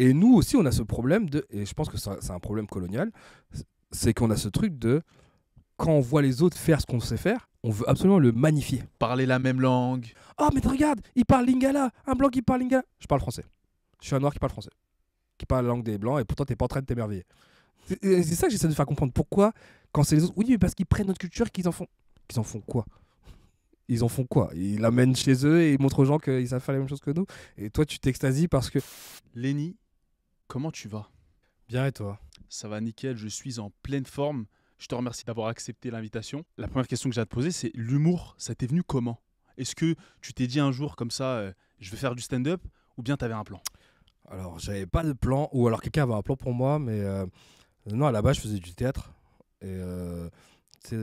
Et nous aussi, on a ce problème de, et je pense que c'est un problème colonial, c'est qu'on a ce truc de, quand on voit les autres faire ce qu'on sait faire, on veut absolument le magnifier. Parler la même langue. Oh, mais regarde, il parle lingala, un blanc qui parle lingala. Je parle français. Je suis un noir qui parle français. Qui parle la langue des blancs, et pourtant, t'es pas en train de t'émerveiller. C'est ça que j'essaie de faire comprendre. Pourquoi, quand c'est les autres, oui, mais parce qu'ils prennent notre culture, qu'ils en font. Qu'ils en font quoi ils en font quoi Ils l'amènent chez eux et ils montrent aux gens qu'ils savent faire la même chose que nous. Et toi, tu t'extasies parce que. Lenny Comment tu vas Bien et toi Ça va nickel, je suis en pleine forme. Je te remercie d'avoir accepté l'invitation. La première question que j'ai à te poser, c'est l'humour, ça t'est venu comment Est-ce que tu t'es dit un jour comme ça, euh, je vais faire du stand-up ou bien t'avais un plan Alors, j'avais pas le plan, ou alors quelqu'un avait un plan pour moi, mais euh, non, à la base, je faisais du théâtre. Et euh,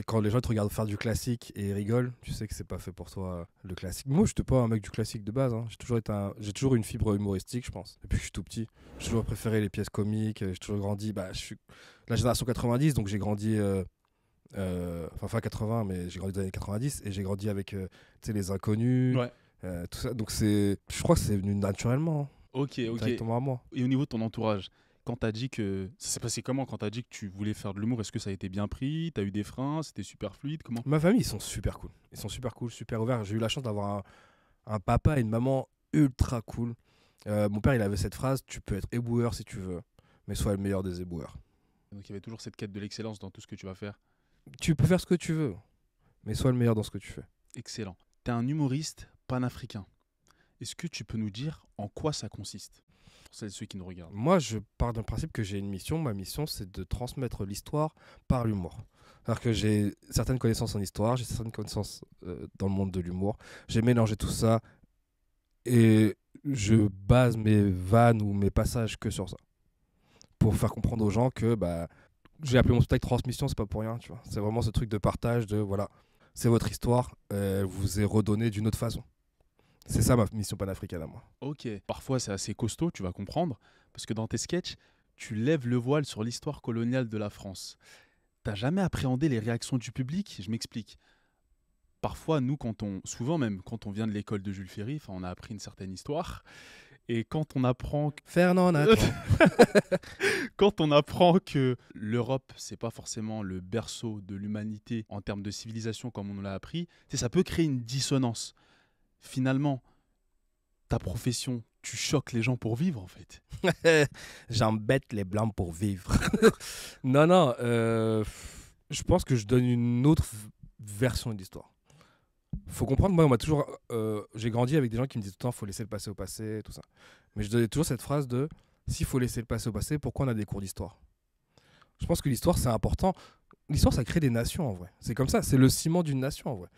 quand les gens te regardent faire du classique et rigolent, tu sais que c'est pas fait pour toi le classique. Moi, je suis pas un mec du classique de base. Hein. J'ai toujours été, un... j'ai toujours une fibre humoristique, je pense. Depuis que je suis tout petit, j'ai toujours préféré les pièces comiques. Euh, j'ai toujours grandi. Bah, je suis la génération 90, donc j'ai grandi. Euh, euh, enfin, 80, mais j'ai grandi dans les années 90 et j'ai grandi avec les inconnus, tout ça. Donc, c'est, je crois que c'est venu naturellement. Hein. Ok, ok. Directement à moi. Et au niveau de ton entourage, quand t'as dit que ça s'est passé comment quand t'as dit que tu voulais faire de l'humour Est-ce que ça a été bien pris T'as eu des freins C'était super fluide Comment Ma famille, ils sont super cool. Ils sont super cool, super ouverts. J'ai eu la chance d'avoir un, papa et une maman ultra cool. Euh, mon père, il avait cette phrase "Tu peux être éboueur si tu veux, mais sois le meilleur des éboueurs." Donc il y avait toujours cette quête de l'excellence dans tout ce que tu vas faire. Tu peux faire ce que tu veux, mais sois le meilleur dans ce que tu fais. Excellent. T'es un humoriste panafricain. Est-ce que tu peux nous dire en quoi ça consiste c'est celles, ceux qui nous regardent Moi, je pars d'un principe que j'ai une mission. Ma mission, c'est de transmettre l'histoire par l'humour. Alors que j'ai certaines connaissances en histoire, j'ai certaines connaissances euh, dans le monde de l'humour. J'ai mélangé tout ça et je base mes vannes ou mes passages que sur ça. Pour faire comprendre aux gens que bah, j'ai appelé mon spectacle transmission, c'est pas pour rien, C'est vraiment ce truc de partage de voilà, c'est votre histoire, vous est redonnée d'une autre façon. C'est ça ma mission panafricaine à moi. Ok. Parfois, c'est assez costaud, tu vas comprendre, parce que dans tes sketchs, tu lèves le voile sur l'histoire coloniale de la France. T'as jamais appréhendé les réactions du public Je m'explique. Parfois, nous, quand on, souvent même, quand on vient de l'école de Jules Ferry, on a appris une certaine histoire. Et quand on apprend que... Fernand quand on apprend que l'Europe c'est pas forcément le berceau de l'humanité en termes de civilisation comme on l'a appris, ça peut créer une dissonance finalement, ta profession, tu choques les gens pour vivre en fait. J'embête les blancs pour vivre. non, non, euh, je pense que je donne une autre version de l'histoire. Faut comprendre, moi, on m'a toujours. Euh, j'ai grandi avec des gens qui me disent tout le temps, faut laisser le passé au passé, tout ça. Mais je donnais toujours cette phrase de s'il faut laisser le passé au passé, pourquoi on a des cours d'histoire Je pense que l'histoire, c'est important. L'histoire, ça crée des nations en vrai. C'est comme ça, c'est le ciment d'une nation en vrai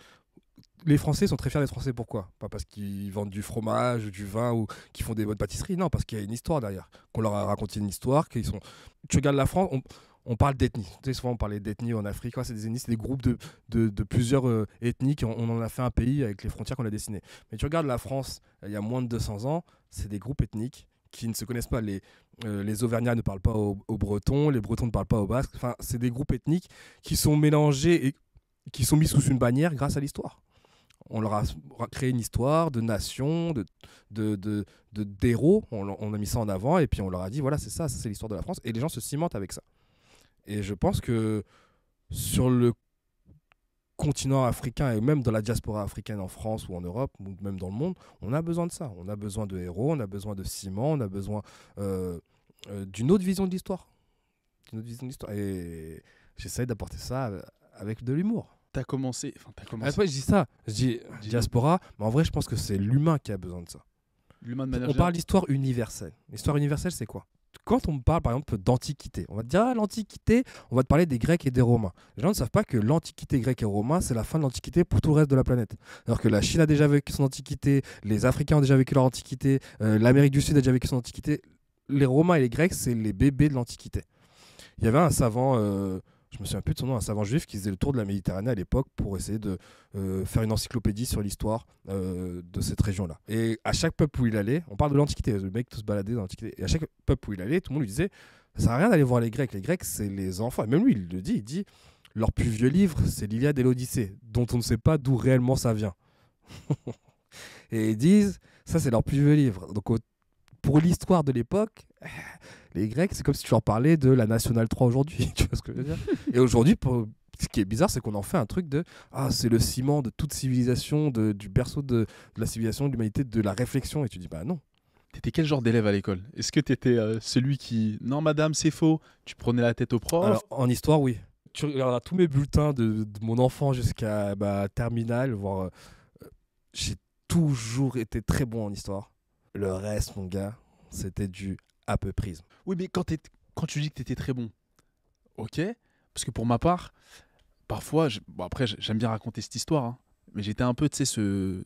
les Français sont très fiers des Français. Pourquoi Pas parce qu'ils vendent du fromage, du vin ou qu'ils font des bonnes pâtisseries. Non, parce qu'il y a une histoire derrière. Qu'on leur a raconté une histoire, qu'ils sont. Tu regardes la France. On, parle d'ethnie. Tu sais, souvent on parlait d'ethnie en Afrique. c'est des ethnies, c'est des groupes de, de, plusieurs euh, ethniques. ethnies. on, en a fait un pays avec les frontières qu'on a dessinées. Mais tu regardes la France, euh, il y a moins de 200 ans, c'est des groupes ethniques qui ne se connaissent pas. Les, euh, les Auvergnats ne parlent pas aux, aux, Bretons, les Bretons ne parlent pas aux Basques. Enfin, c'est des groupes ethniques qui sont mélangés et qui sont mis sous une bannière grâce à l'histoire on leur a créé une histoire de nation, de, de, d'héros. on, a mis ça en avant et puis on leur a dit voilà, c'est ça, c'est l'histoire de la France. Et les gens se cimentent avec ça. Et je pense que sur le continent africain et même dans la diaspora africaine en France ou en Europe ou même dans le monde, on a besoin de ça. On a besoin de héros, on a besoin de ciment, on a besoin euh, euh, d'une autre vision de l'histoire. D'une autre vision de l'histoire. Et j'essaie d'apporter ça euh, avec de l'humour. T'as commencé. Enfin, t'as commencé. Après, je dis ça. Je dis diaspora. Mais en vrai, je pense que c'est l'humain qui a besoin de ça. L'humain de manière On parle d'histoire universelle. L'histoire universelle, c'est quoi Quand on parle, par exemple, d'antiquité, on va te dire ah, l'antiquité, on va te parler des Grecs et des Romains. Les gens ne savent pas que l'antiquité grecque et romain, c'est la fin de l'antiquité pour tout le reste de la planète. Alors que la Chine a déjà vécu son antiquité, les Africains ont déjà vécu leur antiquité, euh, l'Amérique du Sud a déjà vécu son antiquité. Les Romains et les Grecs, c'est les bébés de l'antiquité. Il y avait un savant. Euh, je me souviens plus de son nom, un savant juif qui faisait le tour de la Méditerranée à l'époque pour essayer de euh, faire une encyclopédie sur l'histoire euh, de cette région-là. Et à chaque peuple où il allait, on parle de l'Antiquité, le mec tous se baladait dans l'Antiquité, et à chaque peuple où il allait, tout le monde lui disait, ça sert rien d'aller voir les Grecs, les Grecs c'est les enfants. Et même lui, il le dit, il dit, leur plus vieux livre, c'est l'Iliade et l'Odyssée, dont on ne sait pas d'où réellement ça vient. et ils disent, ça c'est leur plus vieux livre. Donc pour l'histoire de l'époque, les Grecs, c'est comme si tu leur parlais de la Nationale 3 aujourd'hui. tu vois ce que je veux dire Et aujourd'hui, pour... ce qui est bizarre, c'est qu'on en fait un truc de Ah, c'est le ciment de toute civilisation, de, du berceau de, la civilisation, de l'humanité, de la réflexion. Et tu dis Bah non. T'étais quel genre d'élève à l'école Est-ce que t'étais étais euh, celui qui Non, madame, c'est faux. Tu prenais la tête au prof En histoire, oui. Tu regardes tous mes bulletins de, mon enfant jusqu'à bah, terminale, voire. Euh, j'ai toujours été très bon en histoire. Le reste, mon gars, c'était du à peu prise. Oui, mais quand, tu dis que tu étais très bon, ok, parce que pour ma part, parfois, après, j'aime bien raconter cette histoire, hein, mais j'étais un peu, tu sais, ce.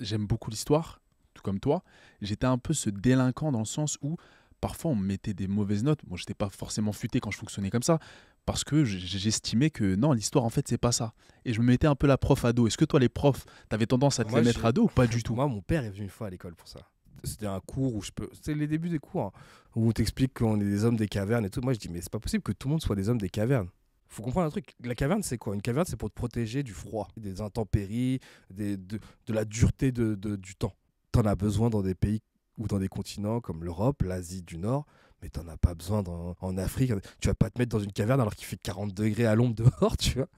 J'aime beaucoup l'histoire, tout comme toi. J'étais un peu ce délinquant dans le sens où parfois on mettait des mauvaises notes. Moi, je j'étais pas forcément futé quand je fonctionnais comme ça, parce que j'estimais que non, l'histoire en fait c'est pas ça. Et je me mettais un peu la prof à dos. Est-ce que toi les profs, t'avais tendance à te mettre à dos ou pas du tout Moi, mon père est venu une fois à l'école pour ça c'était un cours où je peux. C'est les débuts des cours hein, où on t'explique qu'on est des hommes des cavernes et tout. Moi, je dis, mais c'est pas possible que tout le monde soit des hommes des cavernes. Faut comprendre un truc. La caverne, c'est quoi Une caverne, c'est pour te protéger du froid, des intempéries, de, la dureté du temps. T'en as besoin dans des pays ou dans des continents comme l'Europe, l'Asie du Nord, t'en as pas besoin en Afrique. Tu vas pas te mettre dans une caverne alors qu'il fait 40 degrés à l'ombre dehors, tu vois.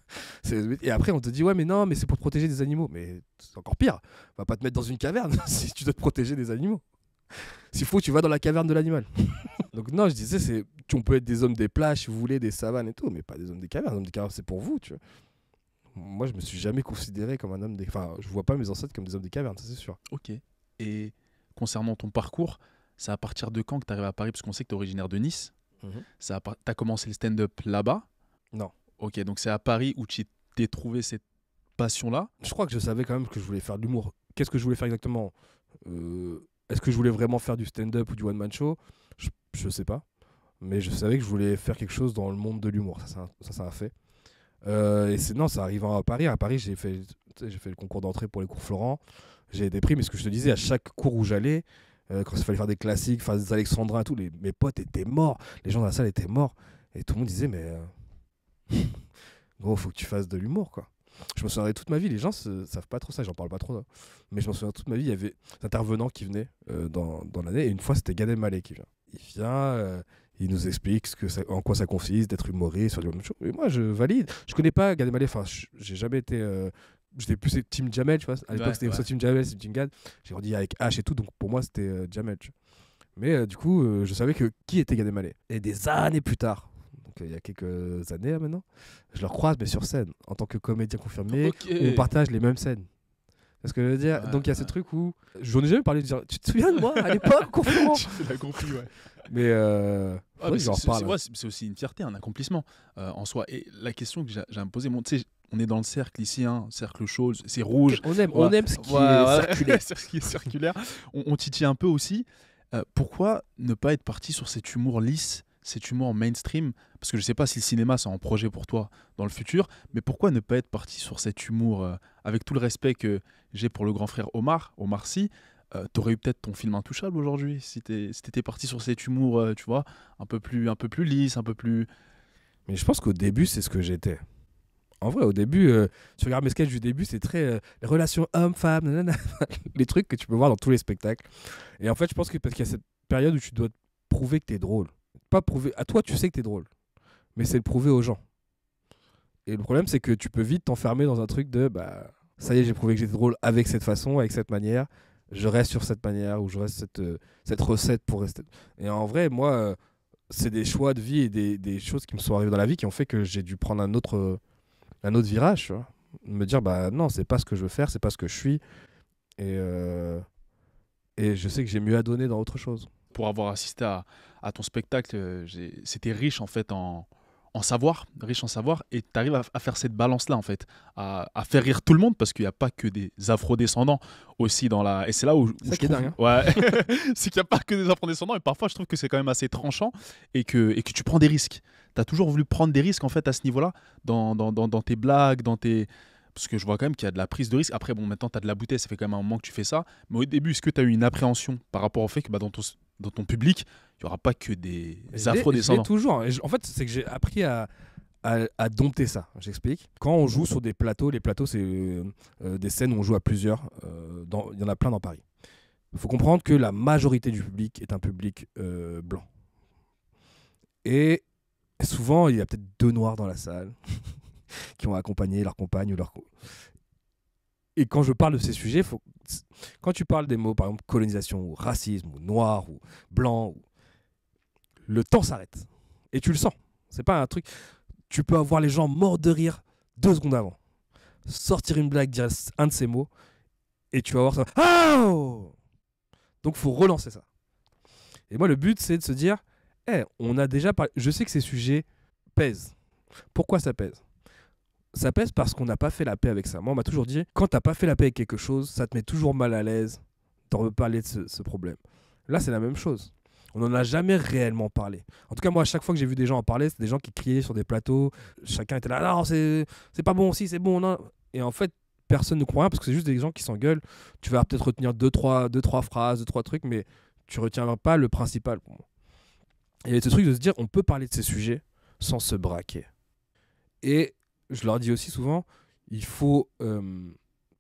Et après, on te dit, ouais, mais non, mais c'est pour protéger des animaux. Mais c'est encore pire. va pas te mettre dans une caverne si tu dois te protéger des animaux. S'il faut, tu vas dans la caverne de l'animal. Donc non, je disais, c'est, on peut être des hommes des plages, si vous voulez, des savanes et tout, mais pas des hommes des cavernes. hommes des cavernes, c'est pour vous, tu vois. Moi, je me suis jamais considéré comme un homme des... Enfin, je vois pas mes ancêtres comme des hommes des cavernes, c'est sûr. Ok. Et concernant ton parcours, c'est à partir de quand que tu arrives à Paris Parce qu'on sait que tu es originaire de Nice. Mhm. Ça, Tu as commencé le stand-up là-bas Non. Ok, donc c'est à Paris où tu t'es trouvé cette passion-là Je crois que je savais quand même que je voulais faire de l'humour. Qu'est-ce que je voulais faire exactement euh, Est-ce que je voulais vraiment faire du stand-up ou du one-man show je, ne sais pas. Mais je savais que je voulais faire quelque chose dans le monde de l'humour. Ça, c'est un, fait. Euh, et c'est non, ça arrive à Paris. À Paris, j'ai fait, j'ai fait le concours d'entrée pour les cours Florent. J'ai des prix, mais ce que je te disais, à chaque cours où j'allais, euh, quand il fallait faire des classiques, face des Alexandrins et les, mes potes étaient morts, les gens dans la salle étaient morts, et tout le monde disait, mais euh, gros, gros, faut que tu fasses de l'humour, quoi. Je me de toute ma vie, les gens ne savent pas trop ça, j'en parle pas trop, hein. mais je me souviens toute ma vie, il y avait des intervenants qui venaient euh, dans, l'année, et une fois c'était Gad qui vient. Il vient, il nous explique ce que en quoi ça consiste d'être humoriste, Et moi, je valide. Je connais pas Gad Enfin, j'ai jamais été j'étais plus Team Jamel, tu vois. À l'époque, c'était soit Team Jamel, c'est Team J'ai grandi avec H et tout, donc pour moi, c'était euh, Jamel. Mais euh, du coup, euh, je savais que qui était Gad Elmaleh. Et des années plus tard, donc il y a quelques années hein, maintenant, je leur croise, mais sur scène, en tant que comédien confirmé, on partage les mêmes scènes. Parce que je veux dire, donc il y a ce truc où n'en ai jamais parlé. De tu te souviens de moi à l'époque, confinement Tu l'as compris, ouais. Mais, c'est aussi une fierté, un accomplissement en soi. Et la question que j'ai à me poser, mon tu sais, on est dans le cercle ici, un hein, cercle chaud, c'est rouge. On aime, on aime ce, qui est circulaire. on, on, titille un peu aussi. Euh, pourquoi ne pas être parti sur cet humour lisse, cet humour mainstream Parce que je ne sais pas si le cinéma, c'est un projet pour toi dans le futur, mais pourquoi ne pas être parti sur cet humour, euh, avec tout le respect que j'ai pour le grand frère Omar, Omar Sy tu euh, T'aurais eu peut-être ton film intouchable aujourd'hui si t'étais si parti sur cet humour, tu vois, un peu plus, un peu plus lisse, un peu plus. Mais je pense qu'au début, c'est ce que j'étais en vrai, au début, sur euh, tu regardes mes sketchs du début, c'est très euh, les relation homme-femme, les trucs que tu peux voir dans tous les spectacles. Et en fait, je pense que parce qu'il y a cette période où tu dois te prouver que tu es drôle. Pas prouver. À toi, tu sais que tu es drôle. Mais c'est le prouver aux gens. Et le problème, c'est que tu peux vite t'enfermer dans un truc de bah, ça y est, j'ai prouvé que j'étais drôle avec cette façon, avec cette manière. Je reste sur cette manière ou je reste cette, euh, cette recette pour rester. Et en vrai, moi, c'est des choix de vie et des, des, choses qui me sont arrivées dans la vie qui ont fait que j'ai dû prendre un autre un autre virage, Me dire, bah non, c'est pas ce que je veux faire, c'est pas ce que je suis. Et, euh, et je sais que j'ai mieux à donner dans autre chose. Pour avoir assisté à, ton spectacle, euh, c'était riche en fait en, en savoir, riche en savoir, et tu arrives à, faire cette balance-là, en fait, à, à, faire rire tout le monde, parce qu'il n'y a pas que des afro-descendants aussi dans la. Et c'est là où. C'est trouve... dingue. Hein. ouais. c'est qu'il n'y a pas que des afro-descendants, et parfois je trouve que c'est quand même assez tranchant, et que, et que tu prends des risques t'as toujours voulu prendre des risques en fait à ce niveau-là, dans, dans, tes blagues, dans tes. Parce que je vois quand même qu'il y a de la prise de risque. Après, bon, maintenant, tu as de la bouteille, ça fait quand même un moment que tu fais ça. Mais au début, est-ce que tu as eu une appréhension par rapport au fait que bah, dans, ton, dans ton public, il n'y aura pas que des afro-descendants toujours. En fait, c'est que j'ai appris à, dompter ça. J'explique. Quand on joue sur des plateaux, les plateaux, c'est euh, des scènes où on joue à plusieurs. Euh, il y en a plein dans Paris. Il faut comprendre que la majorité du public est un public euh, blanc. Et souvent, il y a peut-être deux noirs dans la salle qui ont accompagné leur compagne ou leur. Et quand je parle de ces sujets, faut... quand tu parles des mots, par exemple, colonisation ou racisme ou noir ou blanc, le temps s'arrête. Et tu le sens. C'est pas un truc. Tu peux avoir les gens morts de rire deux secondes avant. Sortir une blague, dire un de ces mots, et tu vas avoir ça. Donc, oh Donc faut relancer ça. Et moi, le but, c'est de se dire eh, on a déjà parlé. Je sais que ces sujets pèsent. Pourquoi ça pèse Ça pèse parce qu'on n'a pas fait la paix avec ça. Moi, on m'a toujours dit, quand t'as pas fait la paix avec quelque chose, ça te met toujours mal à l'aise d'en reparler de ce, problème. Là, c'est la même chose. On n'en a jamais réellement parlé. En tout cas, moi, à chaque fois que j'ai vu des gens en parler, c'est des gens qui criaient sur des plateaux. Chacun était là, non, c'est pas bon, aussi, c'est bon, non. Et en fait, personne ne croit rien parce que c'est juste des gens qui s'engueulent. Tu vas peut-être retenir deux trois, deux, trois phrases, deux, trois trucs, mais tu retiens pas le principal il y avait ce truc de se dire on peut parler de ces sujets sans se braquer. Et je leur dis aussi souvent, il faut... Euh,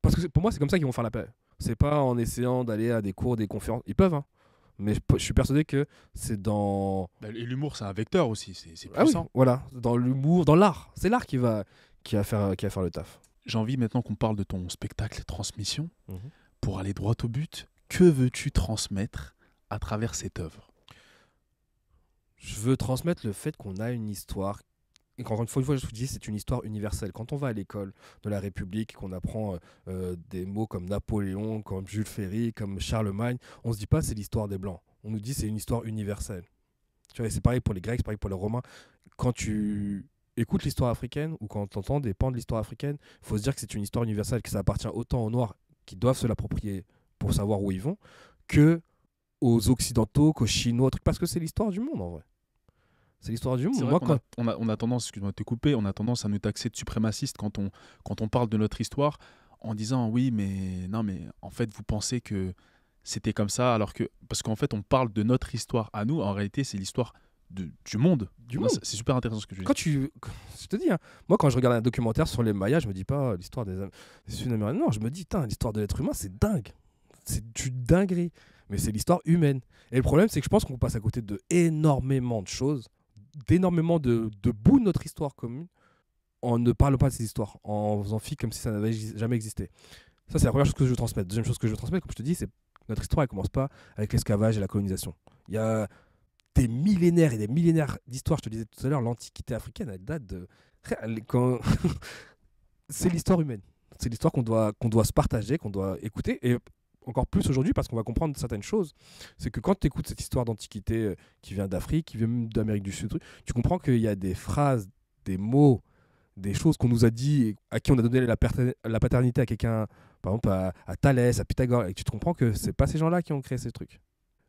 parce que pour moi, c'est comme ça qu'ils vont faire la paix. C'est pas en essayant d'aller à des cours, des conférences. Ils peuvent, hein. Mais je, suis persuadé que c'est dans... Bah, et l'humour, c'est un vecteur aussi, c'est ah puissant. voilà, dans l'humour, dans l'art. C'est l'art qui va, qui, faire, qui va faire le taf. J'ai envie maintenant qu'on parle de ton spectacle Transmission. Mhm. Pour aller droit au but, que veux-tu transmettre à travers cette œuvre je veux transmettre le fait qu'on a une histoire. Et encore une fois, je vous dis, c'est une histoire universelle. Quand on va à l'école de la République, qu'on apprend euh, euh, des mots comme Napoléon, comme Jules Ferry, comme Charlemagne, on se dit pas c'est l'histoire des Blancs. On nous dit c'est une histoire universelle. Tu c'est pareil pour les Grecs, c'est pareil pour les Romains. Quand tu écoutes l'histoire africaine ou quand tu entends des pans de l'histoire africaine, il faut se dire que c'est une histoire universelle, que ça appartient autant aux Noirs qui doivent se l'approprier pour savoir où ils vont, que aux Occidentaux qu'aux Chinois, parce que c'est l'histoire du monde en vrai. C'est l'histoire du monde. on, a, tendance, excuse-moi te on a tendance à nous taxer de suprémacistes quand on, quand on parle de notre histoire en disant oui, mais non, mais en fait, vous pensez que c'était comme ça, alors que. Parce qu'en fait, on parle de notre histoire à nous, en réalité, c'est l'histoire de, du monde. Du monde. C'est super intéressant ce que tu dis. Quand tu, je te dis, hein, moi quand je regarde un documentaire sur les Mayas, je me dis pas euh, l'histoire des, des Non, je me dis, l'histoire de l'être humain, c'est dingue. C'est du dinguerie mais c'est l'histoire humaine. Et le problème, c'est que je pense qu'on passe à côté de énormément de choses, d'énormément de, bouts de notre histoire commune, en ne parlant pas de ces histoires, en faisant fi comme si ça n'avait jamais existé. Ça, c'est la première chose que je veux transmettre. Deuxième chose que je veux transmettre, comme je te dis, c'est notre histoire, elle commence pas avec l'esclavage et la colonisation. Il y a des millénaires et des millénaires d'histoire. Je te disais tout à l'heure, l'Antiquité africaine, elle date de. Quand... c'est l'histoire humaine. C'est l'histoire qu'on doit, qu'on doit se partager, qu'on doit écouter. Et encore plus aujourd'hui parce qu'on va comprendre certaines choses. C'est que quand tu écoutes cette histoire d'antiquité euh, qui vient d'Afrique, qui vient d'Amérique du Sud, tu comprends qu'il y a des phrases, des mots, des choses qu'on nous a dit, à qui on a donné la, paternité à quelqu'un, par exemple à, Thalès, à Pythagore, et tu te comprends que c'est pas ces gens-là qui ont créé ces trucs.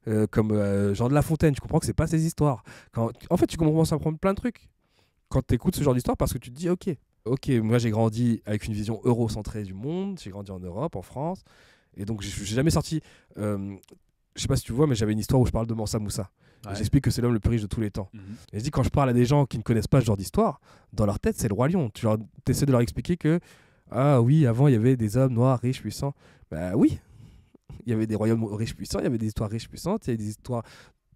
Euh, comme genre euh, Jean de La Fontaine, tu comprends que c'est pas ces histoires. Quand, en fait, tu commences à apprendre plein de trucs quand tu écoutes ce genre d'histoire parce que tu te dis, ok, ok, moi j'ai grandi avec une vision eurocentrée du monde, j'ai grandi en Europe, en France, et donc, j'ai jamais sorti. Euh, je sais pas si tu vois, mais j'avais une histoire où je parle de Mansa Moussa. J'explique que c'est l'homme le plus riche de tous les temps. Mhm. Et je dis, quand je parle à des gens qui ne connaissent pas ce genre d'histoire, dans leur tête, c'est le roi lion. Tu leur, essaies de leur expliquer que, ah oui, avant, il y avait des hommes noirs, riches, puissants. Bah oui, il y avait des royaumes riches, puissants, il y avait des histoires riches, puissantes, il y avait des histoires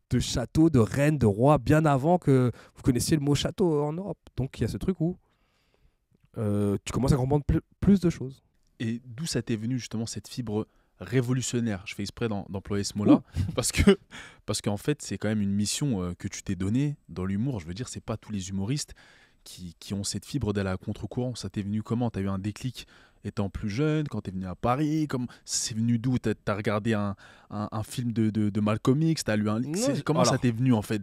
de châteaux, de reines, de rois, bien avant que vous connaissiez le mot château en Europe. Donc il y a ce truc où euh, tu commences à comprendre plus de choses. Et d'où ça t'est venu justement cette fibre révolutionnaire Je fais exprès d'employer ce mot-là parce que parce qu'en fait c'est quand même une mission euh, que tu t'es donnée dans l'humour. Je veux dire, c'est pas tous les humoristes qui, qui ont cette fibre d'aller à contre-courant. Ça t'est venu comment T'as eu un déclic étant plus jeune, quand t'es venu à Paris comme C'est venu d'où T'as as regardé un, un, film de, de, Malcolm X T'as lu un Comment ça t'est venu en fait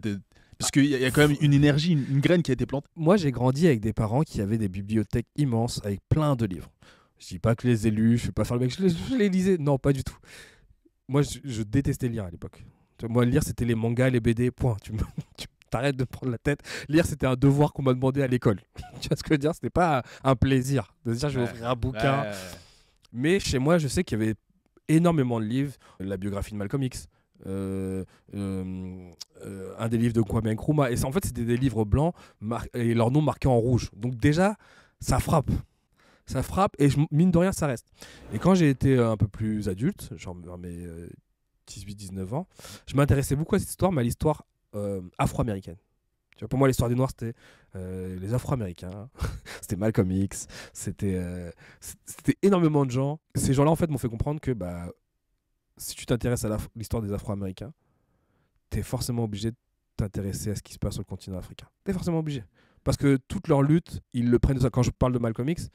parce bah. qu'il y, a quand même une énergie, une graine qui a été plantée. Moi, j'ai grandi avec des parents qui avaient des bibliothèques immenses avec plein de livres. Je dis pas que les élus, je fais pas faire le mec, je les, lisais. Non, pas du tout. Moi, je, détestais lire à l'époque. Moi, lire, c'était les mangas, les BD, point. Tu, t'arrêtes de prendre la tête. Lire, c'était un devoir qu'on m'a demandé à l'école. tu vois ce que je veux dire C'était pas un plaisir de se dire, je vais ouvrir un bouquin. Mais chez moi, je sais qu'il y avait énormément de livres. La biographie de Malcolm X, euh, euh, euh, un des livres de Kwame Nkrumah. Et en fait, c'était des livres blancs et leurs noms marqués en rouge. Donc déjà, ça frappe ça frappe et je, mine de rien, ça reste. Et quand j'ai été euh, un peu plus adulte, genre vers mes 18-19 euh, ans, je m'intéressais beaucoup à cette histoire, mais à l'histoire euh, afro-américaine. Tu vois, pour moi, l'histoire des Noirs, c'était les Afro-Américains, c'était Malcolm X, c'était c'était énormément de gens. Ces gens-là, en fait, m'ont fait comprendre que bah, si tu t'intéresses à l'histoire des Afro-Américains, tu es forcément obligé de t'intéresser à ce qui se passe sur le continent africain. Tu es forcément obligé. Parce que toute leur lutte, ils le prennent de ça. Quand je parle de Malcolm X,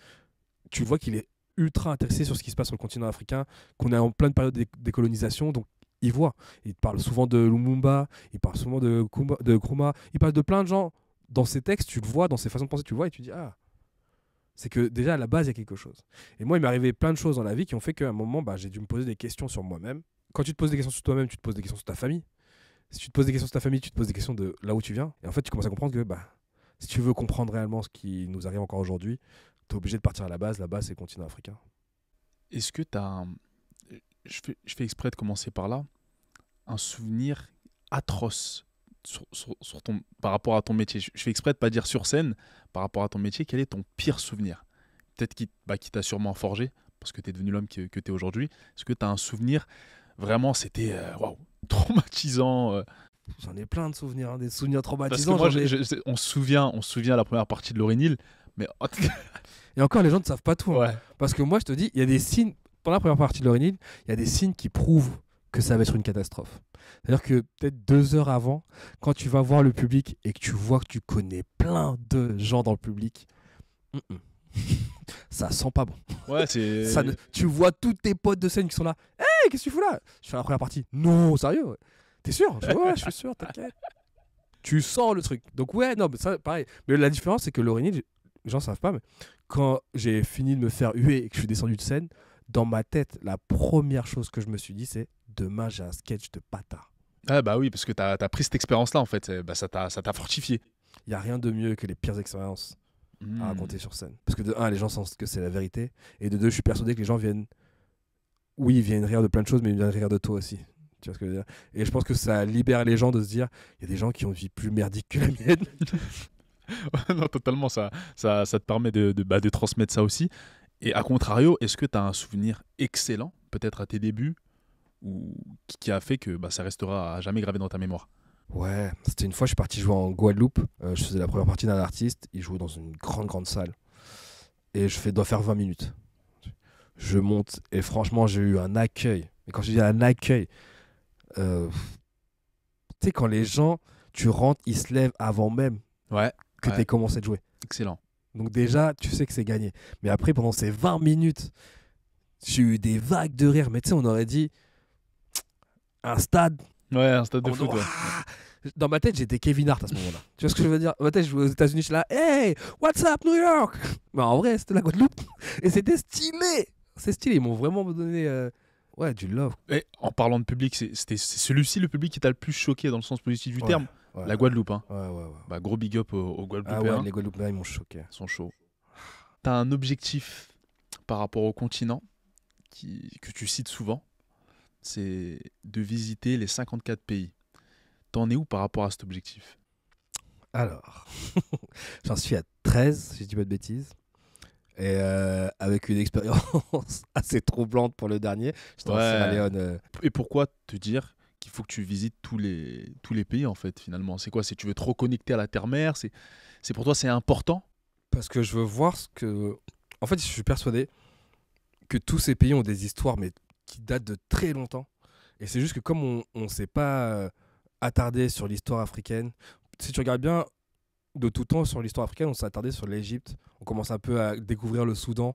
tu vois qu'il est ultra intéressé sur ce qui se passe sur le continent africain, qu'on est en pleine période de décolonisation, donc il voit. Il parle souvent de Lumumba, il parle souvent de, Kumba, Kruma, il parle de plein de gens. Dans ses textes, tu le vois, dans ses façons de penser, tu le vois et tu dis Ah, c'est que déjà à la base, il y a quelque chose. Et moi, il m'est arrivé plein de choses dans la vie qui ont fait qu'à un moment, bah, j'ai dû me poser des questions sur moi-même. Quand tu te poses des questions sur toi-même, tu te poses des questions sur ta famille. Si tu te poses des questions sur ta famille, tu te poses des questions de là où tu viens. Et en fait, tu commences à comprendre que bah, si tu veux comprendre réellement ce qui nous arrive encore aujourd'hui, tu es obligé de partir à la base. La base, c'est le continent africain. Est-ce que tu as. Je, fais, je fais, exprès de commencer par là. Un souvenir atroce sur, sur, ton, par rapport à ton métier. Je, fais exprès de pas dire sur scène par rapport à ton métier. Quel est ton pire souvenir Peut-être qui, bah, qui t'a sûrement forgé parce que tu es devenu l'homme que, que tu es aujourd'hui. Est-ce que tu as un souvenir vraiment, c'était euh, waouh, traumatisant euh? J'en ai plein de souvenirs, hein, des souvenirs traumatisants. on se souvient, on souvient la première partie de Laurinil, mais... et encore, les gens ne savent pas tout. Hein. parce que moi, je te dis, il y a des signes, pendant la première partie de l'Orinil, il y a des signes qui prouvent que ça va être une catastrophe. C'est-à-dire que peut-être deux heures avant, quand tu vas voir le public et que tu vois que tu connais plein de gens dans le public, ça sent pas bon. Ouais, ça Tu vois tous tes potes de scène qui sont là. Hé, eh, qu'est-ce que tu fous là Je fais la première partie. Non, sérieux T'es sûr ouais, je suis sûr, t'inquiète. tu sens le truc. Donc ouais, non, mais ça, pareil. Mais la différence, c'est que l'Orinil, les gens savent pas, mais quand j'ai fini de me faire huer et que je suis descendu de scène, dans ma tête, la première chose que je me suis dit, c'est demain, j'ai un sketch de pata. Ah bah oui, parce que tu as, pris cette expérience-là, en fait. Bah, ça t'a fortifié. Il n'y a rien de mieux que les pires expériences à mmh. raconter sur scène. Parce que de un, les gens sentent que c'est la vérité. Et de deux, je suis persuadé que les gens viennent... Oui, ils viennent rire de plein de choses, mais ils viennent rire de toi aussi. Tu vois ce que je veux dire Et je pense que ça libère les gens de se dire, il y a des gens qui ont une vie plus merdique que la mienne. non, totalement, ça, ça, ça te permet de, de, bah, transmettre ça aussi. Et à contrario, est-ce que tu as un souvenir excellent, peut-être à tes débuts, ou qui a fait que bah, ça restera à jamais gravé dans ta mémoire Ouais, c'était une fois, je suis parti jouer en Guadeloupe. Euh, je faisais la première partie d'un artiste. Il jouait dans une grande, grande salle. Et je fais, dois faire 20 minutes. Je monte. Et franchement, j'ai eu un accueil. et quand je dis un accueil, euh, tu sais, quand les gens, tu rentres, ils se lèvent avant même. Ouais tu aies commencé de jouer. Excellent. Donc déjà, tu sais que c'est gagné. Mais après, pendant ces 20 minutes, j'ai eu des vagues de rire. Mais tu sais, on aurait dit un stade. Ouais, un stade de foot. Dans ma tête, j'étais Kevin Hart à ce moment-là. tu vois ce que je veux dire Dans ma tête, je jouais aux États-Unis, je suis là, hey, what's up, New York Mais bah, en vrai, c'était la Guadeloupe. Et c'était stylé. C'est stylé. Ils m'ont vraiment donné. Euh, Ouais, du love. Et en parlant de public, c'est celui-ci le public qui t'a le plus choqué dans le sens positif du terme. la Guadeloupe. Hein. Bah, gros big up aux, Guadeloupéens. Ah les Guadeloupéens, ils m'ont choqué. Ils sont chauds. T'as un objectif par rapport au continent que tu cites souvent c'est de visiter les 54 pays. T'en es où par rapport à cet objectif Alors, j'en suis à 13, si je dis pas de bêtises et euh, avec une expérience assez troublante pour le dernier. Euh. Et pourquoi te dire qu'il faut que tu visites tous les, tous les pays en fait finalement C'est quoi Si tu veux te reconnecter à la terre-mère C'est c'est pour toi c'est important Parce que je veux voir ce que. En fait, je suis persuadé que tous ces pays ont des histoires mais qui datent de très longtemps. Et c'est juste que comme on ne s'est pas euh, attardé sur l'histoire africaine, si tu regardes bien, de tout temps sur l'histoire africaine, on s'est attardé sur l'Égypte. On commence un peu à découvrir le Soudan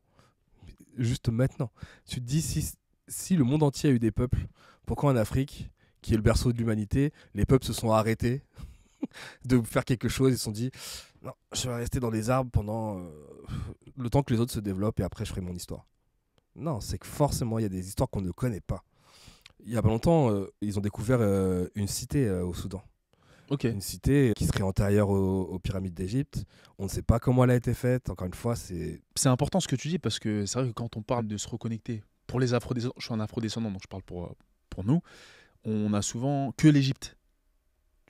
juste maintenant. Tu te dis si, le monde entier a eu des peuples, pourquoi en Afrique, qui est le berceau de l'humanité, les peuples se sont arrêtés de faire quelque chose Ils se sont dit non, je vais rester dans les arbres pendant euh, le temps que les autres se développent et après je ferai mon histoire. Non, c'est que forcément il y a des histoires qu'on ne connaît pas. Il y a pas longtemps, euh, ils ont découvert euh, une cité au Soudan une cité qui serait antérieure aux, pyramides d'Égypte. On ne sait pas comment elle a été faite. Encore une fois, c'est. C'est important ce que tu dis parce que c'est vrai que quand on parle de se reconnecter, pour les afrodescendants, je suis un afro-descendant, donc je parle pour, pour nous, on a souvent que l'Égypte.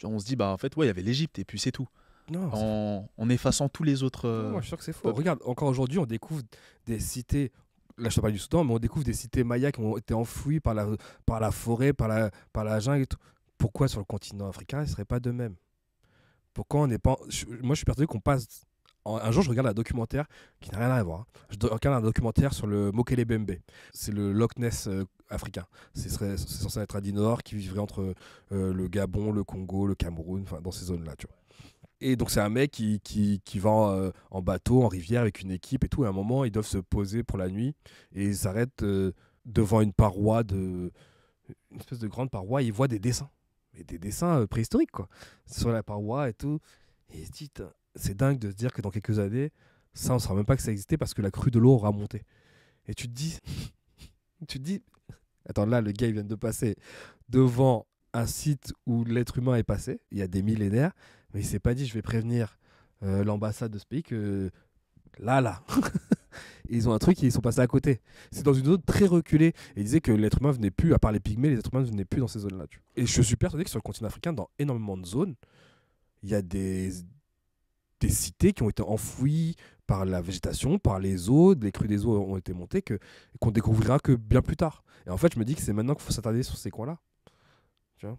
On se dit, bah en fait, ouais, il y avait l'Égypte et puis c'est tout. Non, en, effaçant tous les autres. je euh, suis sûr que c'est faux. Regarde, encore aujourd'hui, on découvre des cités là je te parle du Soudan, mais on découvre des cités mayas qui ont été enfouies par la, par la forêt, par la, par la jungle tout pourquoi sur le continent africain, il ne serait pas de même Pourquoi on n'est pas. Moi, je suis persuadé qu'on passe. Un jour, je regarde un documentaire qui n'a rien à voir. Hein. Je regarde un documentaire sur le Mokele Bembe. C'est le Loch Ness euh, africain. C'est censé être un dinosaure qui vivrait entre euh, le Gabon, le Congo, le Cameroun, dans ces zones-là, Et donc c'est un mec qui, qui, qui va euh, en, bateau, en rivière avec une équipe et tout. Et à un moment, ils doivent se poser pour la nuit et ils s'arrêtent devant une paroi de une espèce de grande paroi. Et ils voient des dessins des dessins euh, préhistoriques, quoi, sur la paroi et tout. Et se dit, c'est dingue de se dire que dans quelques années, ça, on ne saura même pas que ça existait parce que la crue de l'eau aura monté. Et tu te dis, tu te dis, attends, là, le gars, il vient de passer devant un site où l'être humain est passé, il y a des millénaires, mais il s'est pas dit, je vais prévenir euh, l'ambassade de ce pays que là, là. ils ont un truc, et ils sont passés à côté. C'est dans une zone très reculée. Et ils disaient que l'être humain venait plus, à part les pygmées, les êtres humains venaient plus dans ces zones-là. Et je suis persuadé que sur le continent africain, dans énormément de zones, il y a des, cités qui ont été enfouies par la végétation, par les eaux, les crues des eaux ont été montées, que, qu'on découvrira que bien plus tard. Et en fait, je me dis que c'est maintenant qu'il faut s'attarder sur ces coins-là.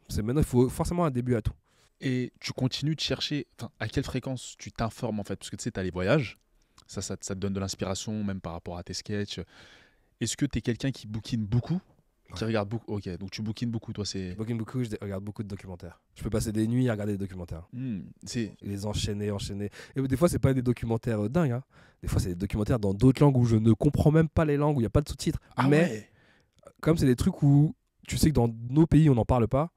C'est maintenant, il faut forcément un début à tout. Et tu continues de chercher, à quelle fréquence tu t'informes en fait Parce que tu sais, tu as les voyages, ça, ça, te donne de l'inspiration, même par rapport à tes sketchs. Est-ce que tu es quelqu'un qui bouquine beaucoup qui regarde beaucoup. Ok, donc tu bouquines beaucoup, toi c'est. Bookine beaucoup, je regarde beaucoup de documentaires. Je peux passer des nuits à regarder des documentaires. Hmm, les enchaîner, enchaîner. Et des fois, c'est pas des documentaires euh, dingues. Hein. Des fois, c'est des documentaires dans d'autres langues où je ne comprends même pas les langues, où il n'y a pas de sous-titres. Ah Mais comme c'est des trucs où tu sais que dans nos pays, on n'en parle pas,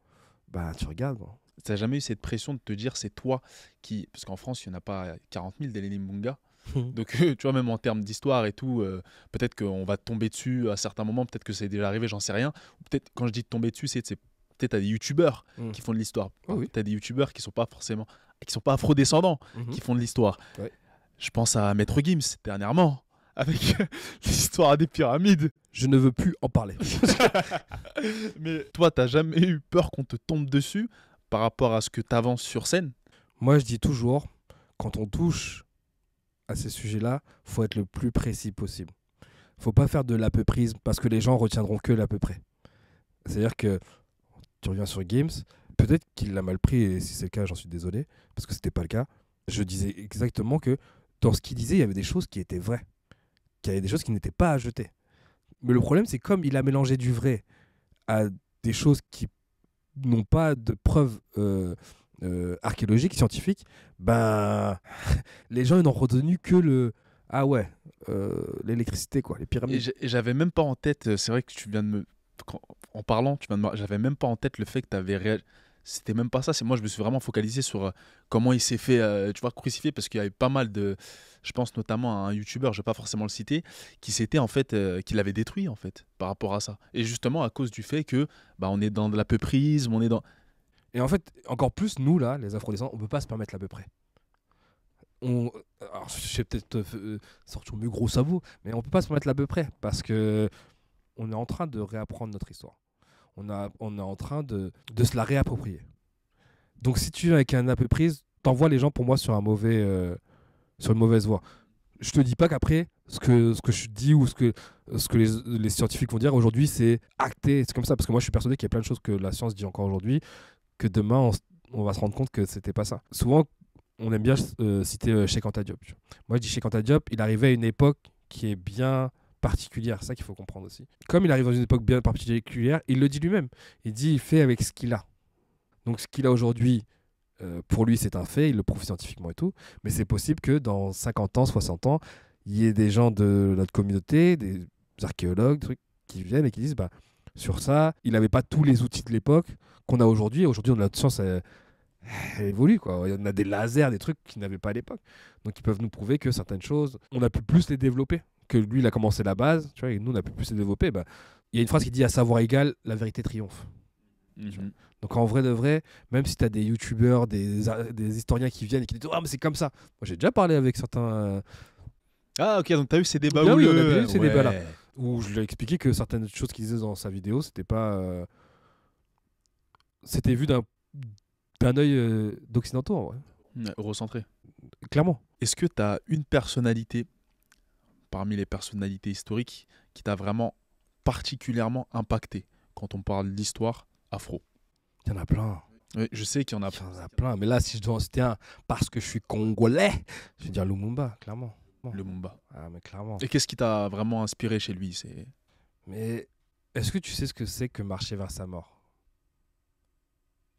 bah tu regardes. Tu hein. T'as jamais eu cette pression de te dire c'est toi qui. Parce qu'en France, il n'y en a pas 40 000 d'Eleni Munga. Donc, euh, tu vois, même en termes d'histoire et tout, euh, peut-être qu'on va tomber dessus à certains moments, peut-être que c'est déjà arrivé, j'en sais rien. Peut-être, quand je dis tomber dessus, c'est peut-être à des youtubeurs mm. qui font de l'histoire. Tu as des youtubeurs qui sont pas forcément, qui sont pas afrodescendants, mm-hmm. qui font de l'histoire. Je pense à Maître Gims dernièrement avec l'histoire des pyramides. Je ne veux plus en parler. Mais toi, t'as jamais eu peur qu'on te tombe dessus par rapport à ce que tu avances sur scène Moi, je dis toujours, quand on touche à ces sujets-là, faut être le plus précis possible. Faut pas faire de l'à peu prise parce que les gens retiendront que l'à peu près. C'est-à-dire que tu reviens sur Games, peut-être qu'il l'a mal pris et si c'est le cas, j'en suis désolé parce que c'était pas le cas. Je disais exactement que dans ce qu'il disait, il y avait des choses qui étaient vraies, qu'il y avait des choses qui n'étaient pas à jeter. Mais le problème, c'est comme il a mélangé du vrai à des choses qui n'ont pas de preuves euh, euh, archéologique, scientifique, ben, les gens n'ont retenu que le ah ouais euh, l'électricité quoi, les pyramides. j'avais même pas en tête, euh, c'est vrai que tu viens de me en parlant, tu j'avais même pas en tête le fait que tu avais c'était même pas ça. C'est moi, je me suis vraiment focalisé sur comment il s'est fait, tu vois, crucifier parce qu'il y avait pas mal de, je pense notamment à un youtubeur, je vais pas forcément le citer, qui s'était en fait, qui l'avait détruit en fait par rapport à ça. Et justement à cause du fait que, bah, on est dans de la peu on est dans, et en fait, encore plus, nous, là, les descendants on peut pas se permettre l'à peu près. On... je sais peut-être euh, sortir euh, mieux gros vous mais on peut pas se permettre l'à peu près parce que on est en train de réapprendre notre histoire. On, a, on est en train de, de se la réapproprier. Donc, si tu viens avec un à peu près, t'envoies les gens pour moi sur, un mauvais, euh, sur une mauvaise voie je te dis pas qu'après ce que ce que je dis ou ce que ce que les, les scientifiques vont dire aujourd'hui c'est acté c'est comme ça parce que moi je suis persuadé qu'il y a plein de choses que la science dit encore aujourd'hui que demain on, va se rendre compte que c'était pas ça. Souvent, on aime bien euh, citer Cheikh euh, Anta Diop. Moi, je dis Cheikh Anta Diop, il arrivait à une époque qui est bien particulière, ça qu'il faut comprendre aussi. Comme il arrive dans une époque bien particulière, il le dit lui-même. Il dit, il fait avec ce qu'il a. Donc ce qu'il a aujourd'hui, euh, pour lui, c'est un fait, il le prouve scientifiquement et tout, mais c'est possible que dans 50 ans, 60 ans, il y ait des gens de notre communauté, des archéologues, trucs, qui viennent et qui disent, bah, sur ça. Il n'avait pas tous les outils de l'époque qu'on a aujourd'hui. Aujourd'hui, on a notre science elle, elle évolue quoi. On a des lasers, des trucs qu'il n'avait pas à l'époque. Donc ils peuvent nous prouver que certaines choses, on a pu plus les développer. Que lui, il a commencé la base, tu vois, et nous, on a pu plus les développer. Bah, il y a une phrase qui dit à savoir égal, la vérité triomphe. Mhm. Donc en vrai de vrai, même si tu as des youtubeurs, des, historiens qui viennent et qui disent Ah, mais c'est comme ça. Moi j'ai déjà parlé avec certains. Euh, ah, ok, donc tu as eu ces débats oui, on a eu ces débats-là où je lui ai expliqué que certaines choses qu'il disait dans sa vidéo, c'était pas. Euh, c'était vu d'un d'un œil euh, d'occidentaux, recentré. Clairement. Est-ce que tu as une personnalité parmi les personnalités historiques qui t'a vraiment particulièrement impacté quand on parle d'histoire afro Il y en a plein. je sais qu'il y en a plein. a plein, mais là, si je dois en citer un parce que je suis congolais, je vais dire Lumumba, clairement. Le Mumba. Ah, mais clairement. Et qu'est-ce qui t'a vraiment inspiré chez lui c'est... Mais est-ce que tu sais ce que c'est que marcher vers sa mort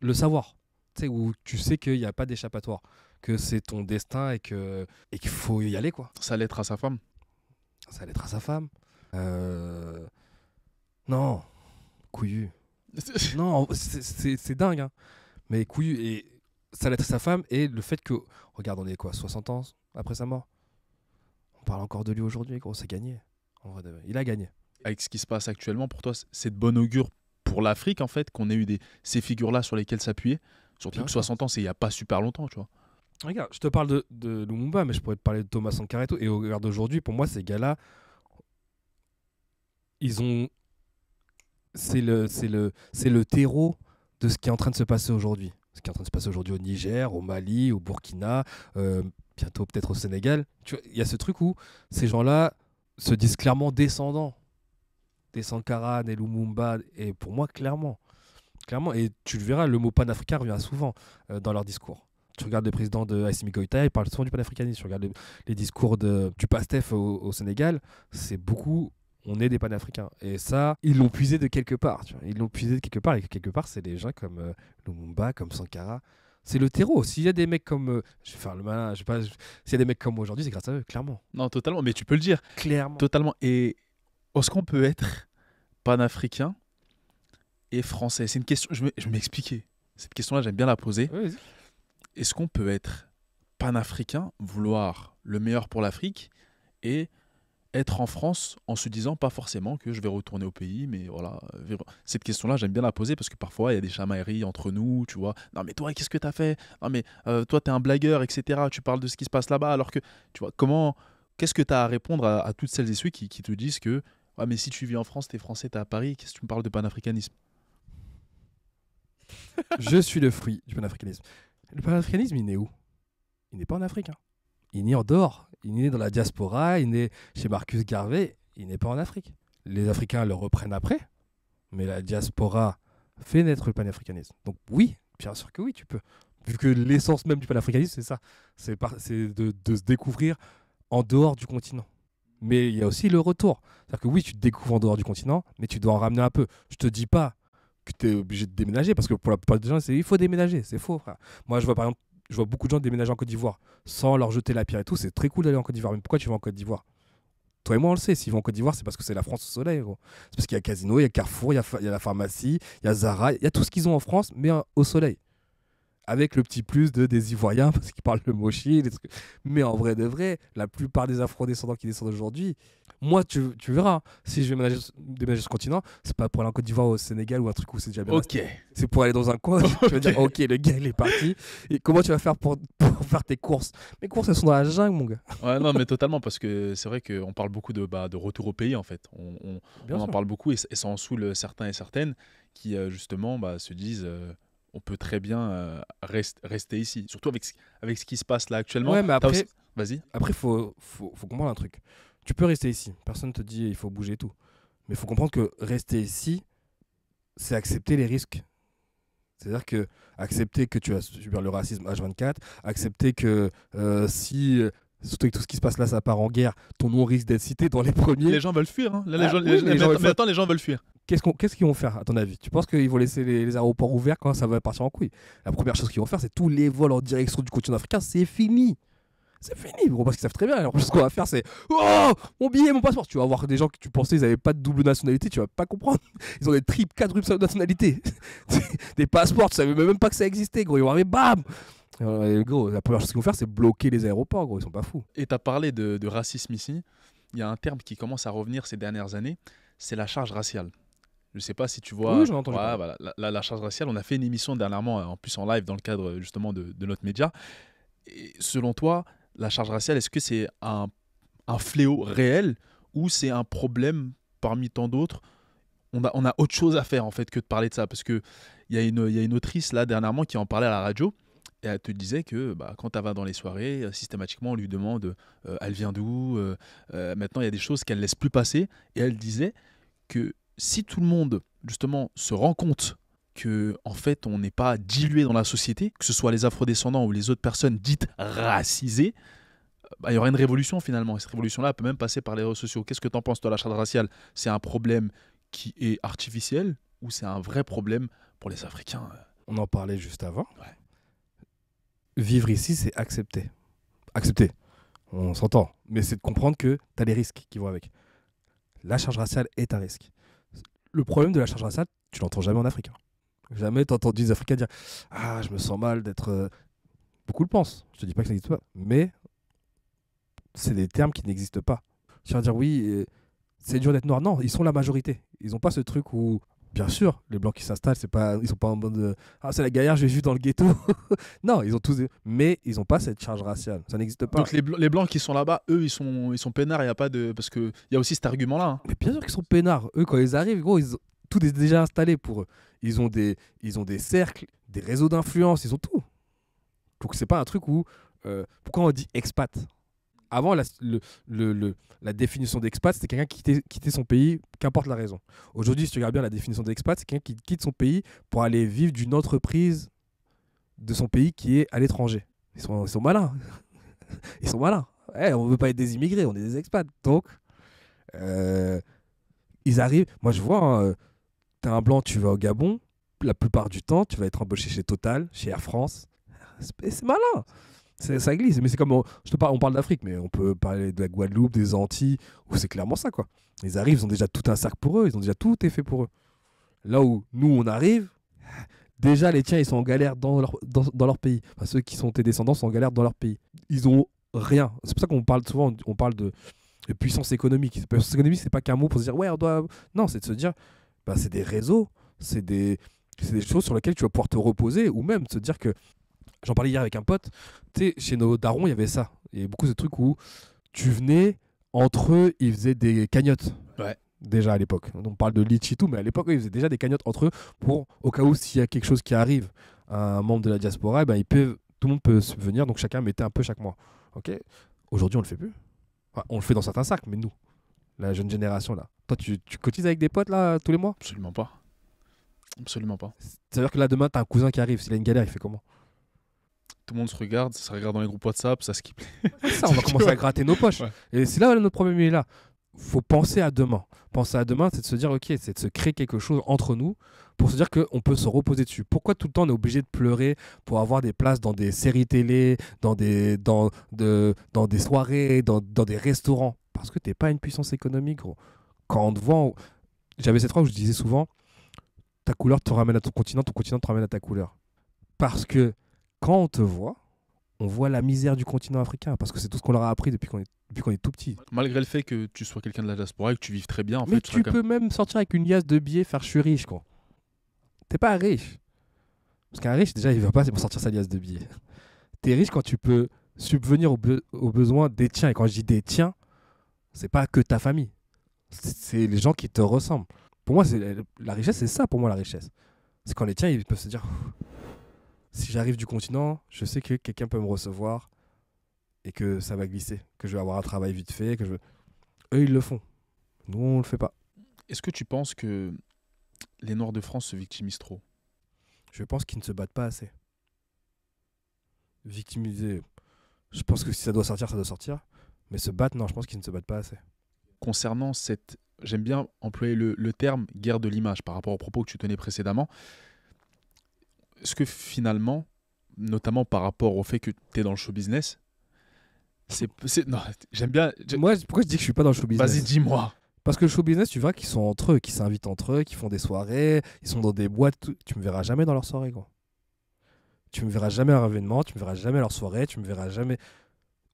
Le savoir. Où tu sais qu'il n'y a pas d'échappatoire, que c'est ton destin et, que, et qu'il faut y aller. quoi. Sa lettre à sa femme Sa lettre à sa femme euh, Non, couillu. non, c'est, dingue. Hein. Mais couillu, et sa lettre à sa femme, et le fait que, regarde, on est quoi, 60 ans après sa mort parle encore de lui aujourd'hui, gros, c'est gagné. il a gagné. Avec ce qui se passe actuellement, pour toi, c'est de bon augure pour l'Afrique, en fait, qu'on ait eu ces figures-là sur lesquelles s'appuyer. Surtout que 60 ans, c'est il n'y a pas super longtemps, tu vois. Regarde, je te parle de, Lumumba, mais je pourrais te parler de Thomas Sankara et tout. Et au regard d'aujourd'hui, pour moi, ces gars-là, ils ont. C'est le, le, c'est le terreau de ce qui est en train de se passer aujourd'hui. Ce qui est en train de se passer aujourd'hui au Niger, au Mali, au Burkina, euh, bientôt peut-être au Sénégal. Il y a ce truc où ces gens-là se disent clairement descendants des Sankara, des Lumumba, et pour moi, clairement. Clairement, et tu le verras, le mot panafricain revient souvent euh, dans leurs discours. Tu regardes le président de Assimi Goïta, il parle souvent du panafricanisme. Tu regardes les discours de, du PASTEF au, Sénégal, c'est beaucoup on est des panafricains. Et ça, ils l'ont puisé de quelque part. Ils l'ont puisé de quelque part. Et quelque part, c'est des gens comme euh, Lumumba, comme Sankara, c'est le terreau. S'il y a des mecs comme. Euh, je vais le malin, je sais pas. S'il y a des mecs comme moi aujourd'hui, c'est grâce à eux, clairement. Non, totalement. Mais tu peux le dire. Clairement. Totalement. Et est-ce qu'on peut être panafricain et français C'est une question. Je vais m'expliquer. Cette question-là, j'aime bien la poser. Oui, Est-ce qu'on peut être panafricain, vouloir le meilleur pour l'Afrique et être en France en se disant pas forcément que je vais retourner au pays, mais voilà. Euh, Cette question-là, j'aime bien la poser parce que parfois, il y a des chamailleries entre nous, tu vois. Non, mais toi, qu'est-ce que t'as fait Non, mais euh, toi, t'es un blagueur, etc. Tu parles de ce qui se passe là-bas, alors que, tu vois, comment. Qu'est-ce que t'as à répondre à, toutes celles et ceux qui, te disent que, ah, mais si tu vis en France, t'es français, t'es à Paris, qu'est-ce que tu me parles de panafricanisme Je suis le fruit du panafricanisme. Le panafricanisme, il est où Il n'est pas en Afrique. Hein. Il est en dehors il est dans la diaspora, il est chez Marcus Garvey, il n'est pas en Afrique. Les Africains le reprennent après, mais la diaspora fait naître le panafricanisme. Donc oui, bien sûr que oui, tu peux. Vu que l'essence même du panafricanisme, c'est ça, c'est de, se découvrir en dehors du continent. Mais il y a aussi le retour. C'est-à-dire que oui, tu te découvres en dehors du continent, mais tu dois en ramener un peu. Je te dis pas que tu es obligé de déménager, parce que pour la plupart des gens, il faut déménager, c'est faux. Frère. Moi, je vois par exemple je vois beaucoup de gens déménager en Côte d'Ivoire sans leur jeter la pierre et tout. C'est très cool d'aller en Côte d'Ivoire. Mais pourquoi tu vas en Côte d'Ivoire toi et moi, on le sait. S'ils vont en Côte d'Ivoire, c'est parce que c'est la France au soleil. C'est parce qu'il y a Casino, il y a Carrefour, il y a, il y a la pharmacie, il y a Zara, il y a tout ce qu'ils ont en France, mais euh, au soleil avec le petit plus de des Ivoiriens parce qu'ils parlent le mochi. Mais en vrai de vrai, la plupart des Afro-descendants qui descendent aujourd'hui, moi, tu, verras, si je vais déménager, ce continent, c'est pas pour aller en Côte d'Ivoire au Sénégal ou un truc où c'est déjà bien. Ok. C'est pour aller dans un coin. tu vas dire, ok, le gars, il est parti. Et comment tu vas faire pour, faire tes courses Mes courses, elles sont dans la jungle, mon gars. ouais, non, mais totalement, parce que c'est vrai qu'on parle beaucoup de, bah, de retour au pays, en fait. On, en parle beaucoup et, ça en saoule certains et certaines qui, euh, justement, bah, se disent. Euh, on peut très bien euh, rester ici. Surtout avec, avec ce qui se passe là actuellement. Ouais, mais après, vas-y. Après, faut, faut, faut, comprendre un truc. Tu peux rester ici. Personne te dit il faut bouger et tout. Mais il faut comprendre que rester ici, c'est accepter les risques. C'est-à-dire que accepter que tu as subir le racisme H24, accepter que euh, si euh, tout ce qui se passe là, ça part en guerre. Ton nom risque d'être cité dans les premiers. Les gens veulent fuir. Hein. les ah gens, mais attends, les gens veulent fuir. Qu'est-ce qu'ils vont faire, à ton avis Tu penses qu'ils vont laisser les, aéroports ouverts quand ça va partir en couille La première chose qu'ils vont faire, c'est tous les vols en direction du continent africain, c'est fini. C'est fini, gros, parce qu'ils savent très bien. Alors, ce qu'on va faire, c'est Oh Mon billet, mon passeport Tu vas voir des gens que tu pensais ils n'avaient pas de double nationalité, tu vas pas comprendre. Ils ont des triples, de nationalité. des passeports, tu savais même pas que ça existait, gros. Ils vont arriver, bam la première chose qu'ils vont faire, c'est bloquer les aéroports, gros. Ils sont pas fous. Et tu as parlé de, de racisme ici. Il y a un terme qui commence à revenir ces dernières années, c'est la charge raciale. Je ne sais pas si tu vois. la, charge raciale, on a fait une émission dernièrement, hein, en plus en live, dans le cadre euh, justement de, notre média. Et selon toi, la charge raciale, est-ce que c'est un, fléau réel ou c'est un problème parmi tant d'autres on a, on a autre chose à faire en fait que de parler de ça parce que il y, a une autrice là dernièrement qui en parlait à la radio et elle te disait que bah, quand elle va dans les soirées, euh, systématiquement on lui demande euh, elle vient d'où, maintenant il y a des choses qu'elle ne laisse plus passer et elle disait que si tout le monde, justement, se rend compte que en fait on n'est pas dilué dans la société, que ce soit les afrodescendants ou les autres personnes dites racisées, euh, bah, il y aura une révolution finalement. cette révolution-là peut même passer par les réseaux sociaux. Qu'est-ce que tu en penses toi, la charge raciale C'est un problème qui est artificiel ou c'est un vrai problème pour les Africains euh On en parlait juste avant. Vivre ici, c'est accepter. Accepter, on s'entend. Mais c'est de comprendre que tu as des risques qui vont avec. La charge raciale est un risque le problème de la charge raciale, tu l'entends jamais en Afrique. Hein. Jamais Jamais t'entends des Africains dire Ah, je me sens mal d'être. Euh Beaucoup le pensent. Je te dis pas que ça n'existe pas. Mais c'est des termes qui n'existent pas. Tu vas dire Oui, c'est dur d'être noir. Non, ils sont la majorité. Ils n'ont pas ce truc où Bien sûr, les blancs qui s'installent, c'est pas, ils sont pas en mode euh, ah c'est la galère, je vais juste dans le ghetto. non, ils ont tous, mais ils ont pas cette charge raciale, ça n'existe pas. Donc les, blancs qui sont là-bas, eux ils sont, ils sont peinards, il y a pas de, parce que il y a aussi cet argument-là. Hein. Mais bien sûr qu'ils sont peinards, eux quand ils arrivent, gros, ils ont... tout est déjà installé pour eux. Ils ont des, ils ont des cercles, des réseaux d'influence, ils ont tout. Donc c'est pas un truc où, euh, pourquoi on dit expat avant, la, le, la définition d'expat, c'était quelqu'un qui quittait, son pays, qu'importe la raison. Aujourd'hui, si tu regardes bien la définition d'expat, c'est quelqu'un qui quitte son pays pour aller vivre d'une entreprise de son pays qui est à l'étranger. Ils sont, ils sont malins. Ils sont malins. Eh, on ne veut pas être des immigrés, on est des expats. Donc, euh, ils arrivent. Moi, je vois, hein, tu as un blanc, tu vas au Gabon. La plupart du temps, tu vas être embauché chez Total, chez Air France. C'est malin ça glisse. Mais c'est comme, on, je te parle, on parle d'Afrique, mais on peut parler de la Guadeloupe, des Antilles, où c'est clairement ça, quoi. Ils arrivent, ils ont déjà tout un sac pour eux, ils ont déjà tout est fait pour eux. Là où nous, on arrive, déjà les tiens, ils sont en galère dans leur, dans, leur pays. ceux qui sont tes descendants sont en galère dans leur pays. Ils ont rien. C'est pour ça qu'on parle souvent, on parle de, puissance économique. puissance économique, c'est pas qu'un mot pour se dire, ouais, on doit. Non, c'est de se dire, bah, c'est des réseaux, c'est des, des choses sur lesquelles tu vas pouvoir te reposer, ou même se dire que J'en parlais hier avec un pote. Tu chez nos darons, il y avait ça. Il y avait beaucoup de trucs où tu venais, entre eux, ils faisaient des cagnottes. Ouais déjà à l'époque. On parle de Litchi tout, mais à l'époque, ils faisaient déjà des cagnottes entre eux pour, au cas où, s'il y a quelque chose qui arrive à un membre de la diaspora, eh ben, il peut, tout le monde peut venir donc chacun mettait un peu chaque mois. ok Aujourd'hui, on le fait plus. on le fait dans certains sacs mais nous, la jeune génération, là. Toi, tu, tu cotises avec des potes, là, tous les mois Absolument pas. Absolument pas. C'est-à-dire que là, demain, t'as un cousin qui arrive, s'il a une galère, il fait comment tout le monde se regarde, ça se regarde dans les groupes WhatsApp, ça se ça, on va commencer à gratter nos poches. Et c'est là où notre problème est là. Faut penser à demain. Penser à demain, c'est de se dire, ok, c'est de se créer quelque chose entre nous pour se dire qu'on peut se reposer dessus. Pourquoi tout le temps on est obligé de pleurer pour avoir des places dans des séries télé, dans des, dans, de, dans des soirées, dans, des restaurants Parce que t'es pas une puissance économique, gros. Quand on te voit... J'avais cette phrase où je disais souvent ta couleur te ramène à ton continent, ton continent te ramène à ta couleur. Parce que quand on te voit, on voit la misère du continent africain parce que c'est tout ce qu'on leur a appris depuis qu'on est, depuis qu'on est tout petit. Malgré le fait que tu sois quelqu'un de la diaspora et que tu vives très bien, en Mais tu, peux même... sortir avec une liasse de billets, faire je suis riche quoi. T'es pas riche. Parce qu'un riche, déjà, il veut pas pour sortir sa liasse de billets. T'es riche quand tu peux subvenir aux, besoins des tiens. Et quand je dis des tiens, c'est pas que ta famille. C'est les gens qui te ressemblent. Pour moi, c'est la richesse, c'est ça pour moi la richesse. C'est quand les tiens, ils peuvent se dire si j'arrive du continent, je sais que quelqu'un peut me recevoir et que ça va glisser, que je vais avoir un travail vite fait, que je... Eux, ils le font. Nous, on le fait pas. Est-ce que tu penses que les Noirs de France se victimisent trop Je pense qu'ils ne se battent pas assez. Victimiser, je pense que si ça doit sortir, ça doit sortir. Mais se battre, non, je pense qu'ils ne se battent pas assez. Concernant cette... J'aime bien employer le, le terme guerre de l'image par rapport aux propos que tu tenais précédemment est-ce que finalement, notamment par rapport au fait que tu es dans le show business, c'est, non, j'aime bien. Moi, pourquoi je dis que je suis pas dans le show business Vas-y, dis-moi. Parce que le show business, tu verras qu'ils sont entre eux, qu'ils s'invitent entre eux, qu'ils font des soirées, ils sont dans des boîtes. Tu me verras jamais dans leur soirée, quoi. Tu me verras jamais à un événement, tu me verras jamais à leur soirée, tu me verras jamais.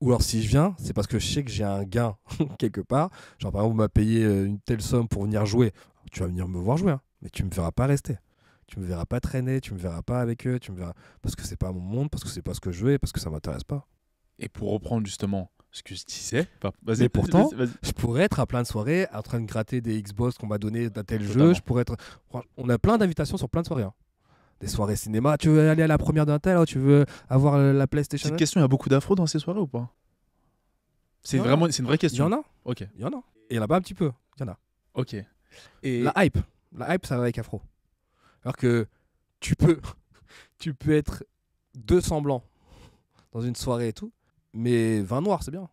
Ou alors si je viens, c'est parce que je sais que j'ai un gain quelque part. Genre par exemple, vous m'a payé euh, une telle somme pour venir jouer. Tu vas venir me voir jouer, hein, mais tu me verras pas rester. Tu me verras pas traîner, tu me verras pas avec eux, tu me verras parce que c'est pas mon monde, parce que c'est pas ce que je veux, parce que ça m'intéresse pas. Et pour reprendre justement ce que je disais, mais pourtant, je pourrais être à plein de soirées en train de gratter des Xbox qu'on m'a donné d'un tel jeu. Je pourrais être. On a plein d'invitations sur plein de soirées. Hein. des soirées cinéma. Tu veux aller à la première d'un tel, hein, tu veux avoir la PlayStation Cette question, il y a beaucoup d'afro dans ces soirées ou pas C'est vraiment, c'est une vraie question. Il y en a. Ok. Il y en a. Et là-bas un petit peu. Il y en a. Ok. la hype, la hype, ça va avec afro. Alors que tu peux, tu peux être deux semblants dans une soirée et tout, mais vin noir, c'est bien.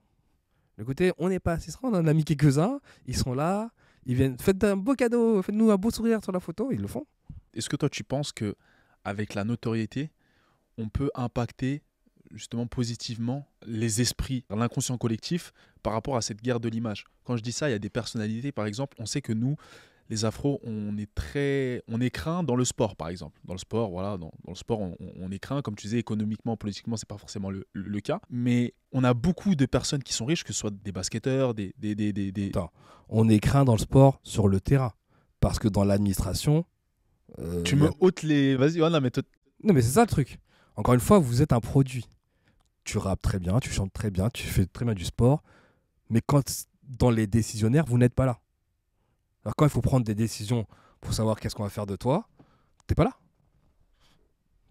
Écoutez, on n'est pas assez on en a mis quelques-uns, ils sont là, ils viennent, faites un beau cadeau, faites-nous un beau sourire sur la photo, ils le font. Est-ce que toi tu penses que avec la notoriété, on peut impacter justement positivement les esprits, l'inconscient collectif par rapport à cette guerre de l'image. Quand je dis ça, il y a des personnalités, par exemple, on sait que nous, les afros, on est très, on est craint dans le sport, par exemple. Dans le sport, voilà, dans, le sport, on, est craint, comme tu disais, économiquement, politiquement, c'est pas forcément le, cas. Mais on a beaucoup de personnes qui sont riches, que ce soit des basketteurs, des, des, on est craint dans le sport sur le terrain, parce que dans l'administration. Euh, tu me ôtes les, vas-y, Oh non mais. Non mais c'est ça le truc. Encore une fois, vous êtes un produit. Tu rappes très bien, tu chantes très bien, tu fais très bien du sport, mais quand dans les décisionnaires, vous n'êtes pas là. Alors quand il faut prendre des décisions pour savoir qu'est-ce qu'on va faire de toi, t'es pas là.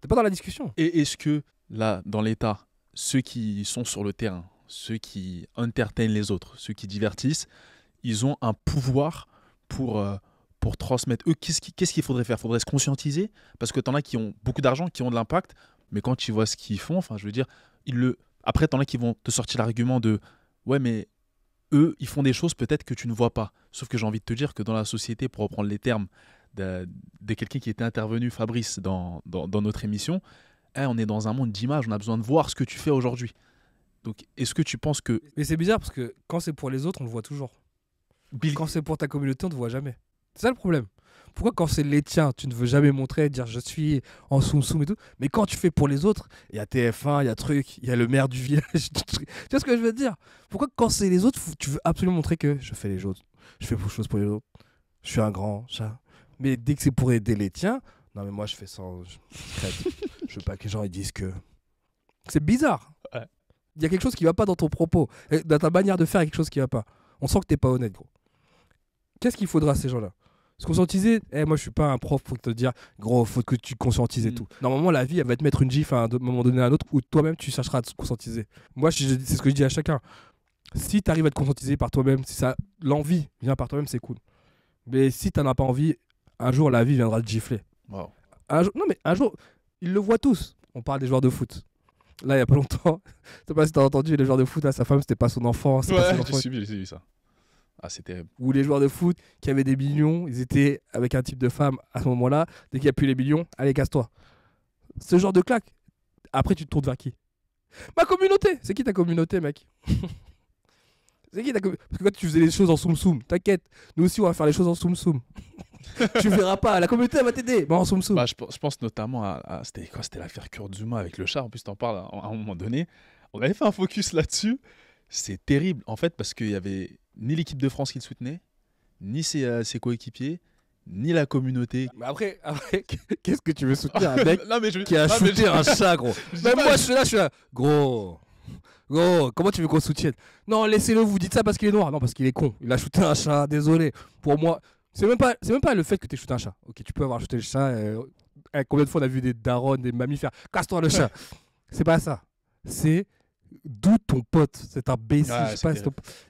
T'es pas dans la discussion. Et est-ce que là, dans l'État, ceux qui sont sur le terrain, ceux qui entertainent les autres, ceux qui divertissent, ils ont un pouvoir pour, euh, pour transmettre. Eux, qu'est-ce qu'il faudrait faire faudrait se conscientiser parce que t'en as qui ont beaucoup d'argent, qui ont de l'impact, mais quand tu vois ce qu'ils font, enfin, je veux dire, le... après, t'en as qui vont te sortir l'argument de Ouais, mais eux, ils font des choses peut-être que tu ne vois pas. Sauf que j'ai envie de te dire que dans la société, pour reprendre les termes de, quelqu'un qui était intervenu, Fabrice, dans, notre émission, eh, on est dans un monde d'image on a besoin de voir ce que tu fais aujourd'hui. Donc, est-ce que tu penses que... Mais c'est bizarre parce que quand c'est pour les autres, on le voit toujours. Quand c'est pour ta communauté, on ne te voit jamais. C'est ça le problème. Pourquoi quand c'est les tiens, tu ne veux jamais montrer, dire je suis en soum soum et tout Mais quand tu fais pour les autres, il y a TF1, il y a truc, il y a le maire du village. tu vois ce que je veux dire Pourquoi quand c'est les autres, tu veux absolument montrer que je fais les autres je fais pour choses pour les autres, je suis un grand chat. Mais dès que c'est pour aider les tiens, non mais moi je fais sans je, je veux pas que les gens ils disent que c'est bizarre. Il y a quelque chose qui va pas dans ton propos, dans ta manière de faire, quelque chose qui va pas. On sent que tu t'es pas honnête, gros. Qu'est-ce qu'il faudra à ces gens-là se conscientiser, eh, moi je suis pas un prof pour te dire, gros, faut que tu conscientises et mm. tout. Normalement, la vie, elle va te mettre une gifle à un moment donné à un autre où toi-même tu chercheras à te conscientiser. Moi, c'est ce que je dis à chacun. Si tu arrives à te conscientiser par toi-même, si ça l'envie vient par toi-même, c'est cool. Mais si tu n'en as pas envie, un jour la vie viendra te gifler. non, mais un jour, ils le voient tous. On parle des joueurs de foot. Là, il y a pas longtemps, je sais pas si as entendu, les joueurs de foot, à sa femme, c'était pas son enfant. Ouais, j'ai subi, ça. Ah, c'était. Ou les joueurs de foot qui avaient des millions, ils étaient avec un type de femme à ce moment-là. Dès qu'il n'y a plus les millions, allez, casse-toi. Ce genre de claque. Après, tu te tournes vers qui Ma communauté C'est qui ta communauté, mec C'est qui ta communauté Parce que toi tu faisais les choses en soum soum, t'inquiète, nous aussi on va faire les choses en soum soum. tu verras pas, la communauté va t'aider, bon en soum soum. Bah, je, pense notamment à. c'était quoi C'était l'affaire Kurzuma avec le chat, en plus t'en parles à, un moment donné. On avait fait un focus là-dessus. C'est terrible, en fait, parce qu'il y avait ni l'équipe de France qu'il soutenait, ni euh, ses, coéquipiers, ni la communauté. Mais après, qu'est-ce que tu veux soutenir un mec qui a shooté un chat, gros moi, je suis là, je suis là. Gros, gros, comment tu veux qu'on soutienne Non, laissez-le, vous dites ça parce qu'il est noir. Non, parce qu'il est con. Il a shooté un chat, désolé. Pour moi, c'est même, pas, même pas le fait que tu aies shooté un chat. Ok, tu peux avoir shooté le chat. Euh, eh, combien de fois on a vu des darons, des mammifères. Casse-toi le chat C'est pas ça. C'est d'où ton pote, c'est un B